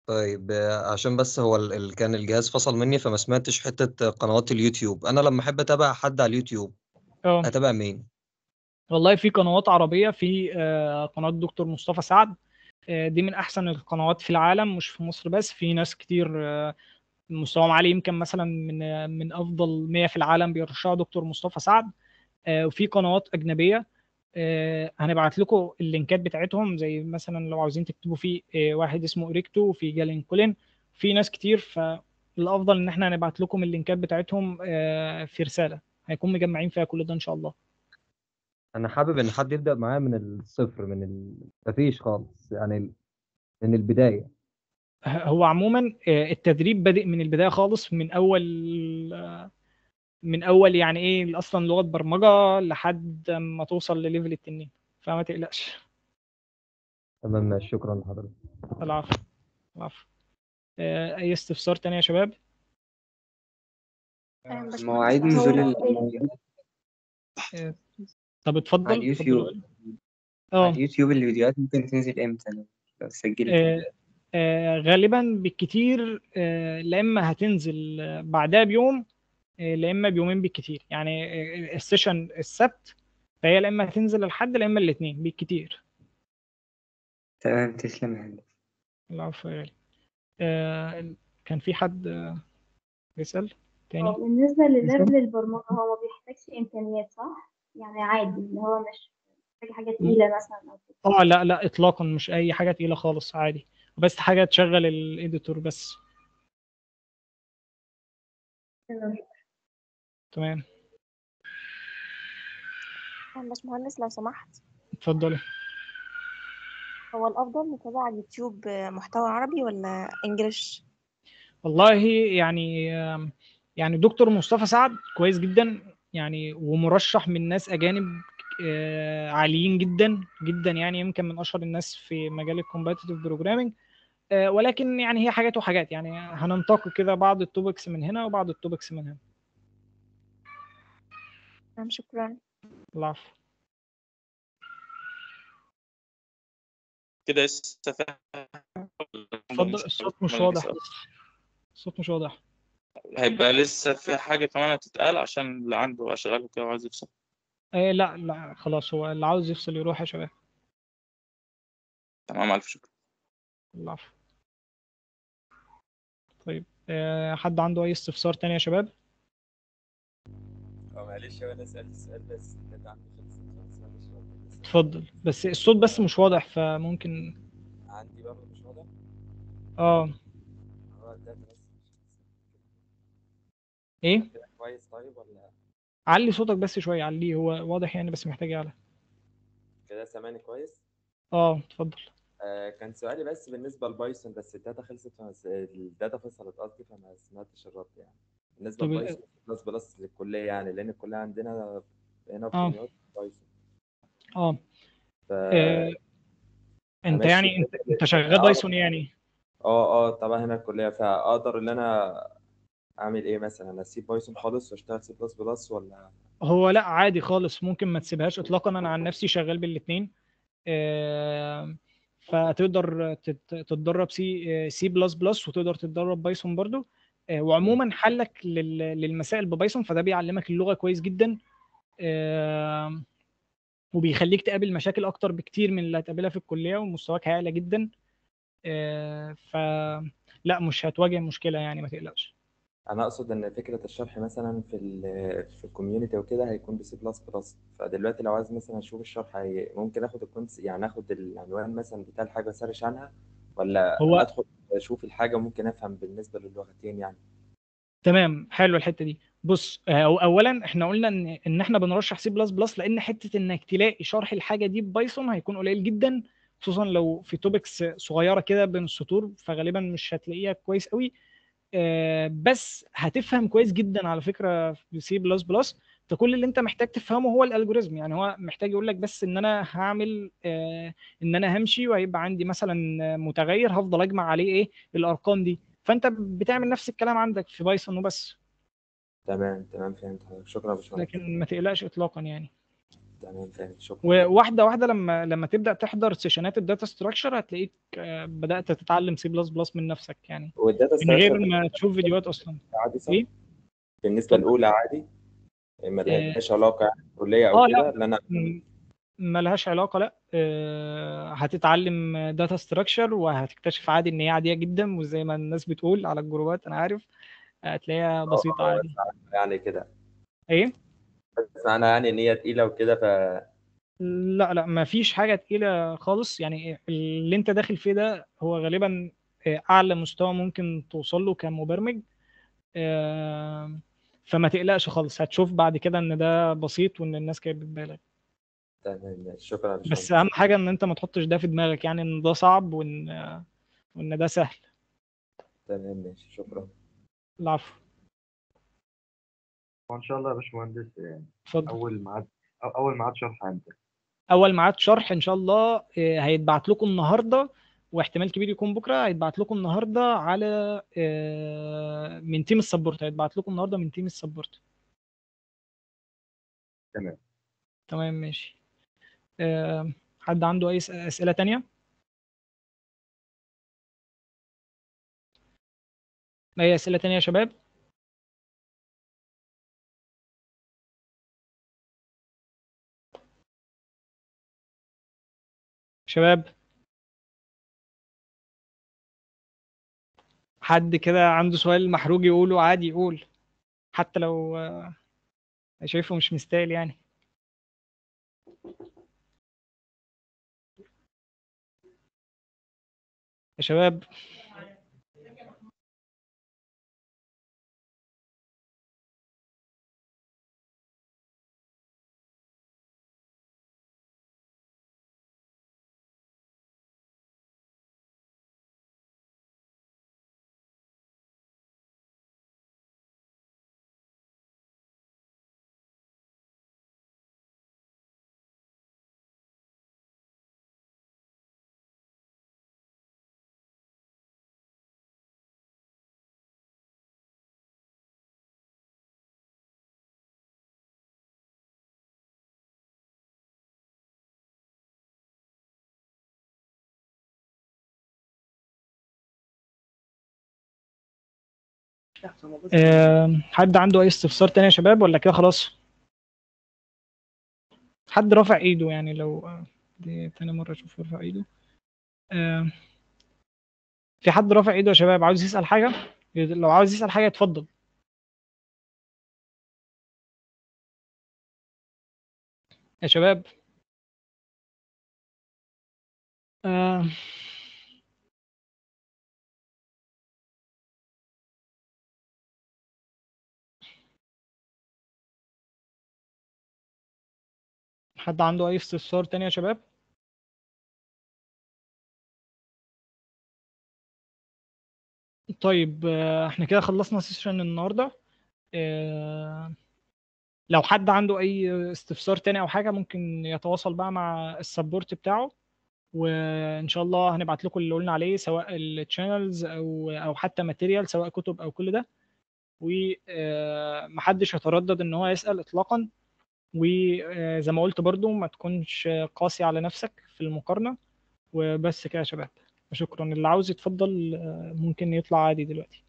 طيب آه، عشان بس هو ال- ال- كان الجهاز فصل مني فما سمعتش حتة قنوات اليوتيوب انا لما احب اتابع حد على اليوتيوب اه اتابع مين والله في قنوات عربية في قناة دكتور مصطفى سعد دي من أحسن القنوات في العالم مش في مصر بس في ناس كتير مستواهم عالي يمكن مثلا من من افضل 100 في العالم بيرشحوا دكتور مصطفى سعد آه، وفي قنوات اجنبيه آه، هنبعت لكم اللينكات بتاعتهم زي مثلا لو عاوزين تكتبوا في آه، واحد اسمه اريكتو وفي جالين كولين في ناس كتير فالافضل ان احنا هنبعت لكم اللينكات بتاعتهم في رساله هيكون مجمعين فيها كل ده ان شاء الله انا حابب ان حد يبدا معايا من الصفر من ال... مفيش خالص يعني من البدايه هو عموما آه، التدريب بادئ من البدايه خالص من اول من اول يعني ايه اصلا لغه برمجه لحد ما توصل لليفل التنين فما تقلقش تمام ماشي شكرا لحضرتك العفو العفو آه، اي استفسار تاني يا شباب مواعيد نزول إيه؟ آه، طب اتفضل على اليوتيوب اه اليوتيوب الفيديوهات ممكن تنزل امتى لو سجلت آه، غالبا بالكتير آه، لا اما هتنزل آه، بعدها بيوم لا اما بيومين بالكتير يعني السيشن السبت فهي لا اما هتنزل الحد لا اما الاثنين بالكتير تمام تسلم يا هندسه العفو يا كان في حد بيسأل تاني بالنسبة للاب للبرمجة هو ما بيحتاجش إمكانيات صح؟ يعني عادي اللي هو مش محتاج حاجة تقيلة مثلا أو اه لا لا إطلاقا مش أي حاجة تقيلة خالص عادي بس حاجه تشغل الايديتور بس تمام مهندس لو سمحت اتفضلي هو الافضل متابع على اليوتيوب محتوى عربي ولا انجلش والله يعني يعني دكتور مصطفى سعد كويس جدا يعني ومرشح من ناس اجانب آه، عاليين جدا جدا يعني يمكن من اشهر الناس في مجال الكومباتيتيف بروجرامنج آه، ولكن يعني هي حاجات وحاجات يعني هننتقل كده بعض التوبكس من هنا وبعض التوبكس من هنا شكرا العفو كده لسه اتفضل الصوت مش واضح الصوت مش واضح هيبقى لسه في حاجه كمان هتتقال عشان اللي عنده اشغال وكده وعايز يفصل ايه لا لا خلاص هو اللي عاوز يفصل يروح يا شباب تمام الف شكر العفو طيب آه، حد عنده اي استفسار تاني يا شباب؟ اه، معلش انا سالت سؤال بس كانت عندي اتفضل بس الصوت بس مش واضح فممكن عندي برضه مش واضح اه, اه، ايه كويس طيب ولا علي صوتك بس شويه عليه هو واضح يعني بس محتاج يعلى كده سامعني كويس اه اتفضل آه، كان سؤالي بس بالنسبه لبايثون بس الداتا خلصت فما الداتا فصلت قصدي فما سمعتش الرد يعني بالنسبه طب لبايثون بلس بلس للكليه يعني لان الكليه عندنا هنا في آه. بايثون اه ف... آه، انت يعني انت, انت شغال بايثون يعني اه اه طبعا هنا الكليه فاقدر ان انا اعمل ايه مثلا اسيب بايثون خالص واشتغل سي بلس بلس ولا هو لا عادي خالص ممكن ما تسيبهاش اطلاقا انا عن نفسي شغال بالاثنين آه فتقدر تتدرب سي سي بلس بلس وتقدر تتدرب بايثون برضو آه، وعموما حلك للمسائل ببايثون فده بيعلمك اللغه كويس جدا وبيخليك تقابل مشاكل اكتر بكتير من اللي هتقابلها في الكليه ومستواك هيعلى جدا آه، ف لا مش هتواجه مشكله يعني ما تقلقش انا اقصد ان فكره الشرح مثلا في الـ في الكوميونتي وكده هيكون بسي بلس بلس فدلوقتي لو عايز مثلا اشوف الشرح هي ممكن اخد الكونس يعني اخد العنوان مثلا بتاع الحاجه واسرش عنها ولا هو ادخل اشوف الحاجه ممكن افهم بالنسبه للغتين يعني تمام حلو الحته دي بص آه، أو اولا احنا قلنا ان ان احنا بنرشح سي بلس بلس لان حته انك تلاقي شرح الحاجه دي ببايثون هيكون قليل جدا خصوصا لو في توبكس صغيره كده بين السطور فغالبا مش هتلاقيها كويس قوي آه، بس هتفهم كويس جدا على فكره في سي بلس بلس فكل كل اللي انت محتاج تفهمه هو الالجوريزم يعني هو محتاج يقول لك بس ان انا هعمل آه، ان انا همشي وهيبقى عندي مثلا متغير هفضل اجمع عليه ايه الارقام دي فانت بتعمل نفس الكلام عندك في بايثون وبس تمام تمام فهمت حضرتك شكرا يا باشمهندس لكن ما تقلقش اطلاقا يعني يعني تمام فاهم يعني شكرا وواحده واحده لما لما تبدا تحضر سيشنات الداتا ستراكشر هتلاقيك آه، بدات تتعلم سي بلس بلس من نفسك يعني والداتا من غير ما تشوف فيديوهات اصلا عادي صح؟ إيه؟ بالنسبه الاولى عادي إيه، ما إيه. لهاش علاقه يعني كليه او آه، كده اللي انا لهاش علاقة لا أه هتتعلم داتا ستراكشر وهتكتشف عادي ان هي عادية جدا وزي ما الناس بتقول على الجروبات انا عارف هتلاقيها آه، بسيطة عادي يعني كده ايه بس انا يعني ان هي تقيله وكده ف لا لا ما فيش حاجه تقيله خالص يعني اللي انت داخل فيه ده هو غالبا آه، اعلى مستوى ممكن توصل له كمبرمج فما تقلقش خالص هتشوف بعد كده ان ده بسيط وان الناس كانت بتبالغ تمام شكرا بس اهم حاجه ان انت ما تحطش ده في دماغك يعني ان ده صعب وان آه، وان ده سهل تمام ماشي شكرا العفو وان شاء الله يا باشمهندس يعني اتفضل اول ميعاد اول ميعاد شرح عندك اول ميعاد شرح ان شاء الله آه، هيتبعت لكم النهارده واحتمال كبير يكون بكره هيتبعت لكم النهارده على آه، من تيم السبورت هيتبعت لكم النهارده من تيم السبورت تمام تمام ماشي حد عنده اي اسئله تانية اي اسئله تانية يا شباب شباب حد كده عنده سؤال محروج يقوله عادي يقول حتى لو آه، شايفه مش مستاهل يعني يا شباب حد عنده اي استفسار تاني يا شباب ولا كده خلاص حد رافع ايده يعني لو آه، دي تاني مره اشوف رافع ايده في حد رافع ايده يا شباب عاوز يسال حاجه لو عاوز يسال حاجه اتفضل يا شباب أه حد عنده اي استفسار تاني يا شباب طيب آه، احنا كده خلصنا سيشن النهارده اه لو حد عنده اي استفسار تاني او حاجه ممكن يتواصل بقى مع السبورت بتاعه وان شاء الله هنبعت لكم اللي قلنا عليه سواء التشانلز او او حتى ماتيريال سواء كتب او كل ده ومحدش آه، هيتردد ان هو يسال اطلاقا وزي ما قلت برضو ما تكونش قاسي على نفسك في المقارنة وبس كده يا شباب شكرا اللي عاوز يتفضل آه، ممكن يطلع عادي دلوقتي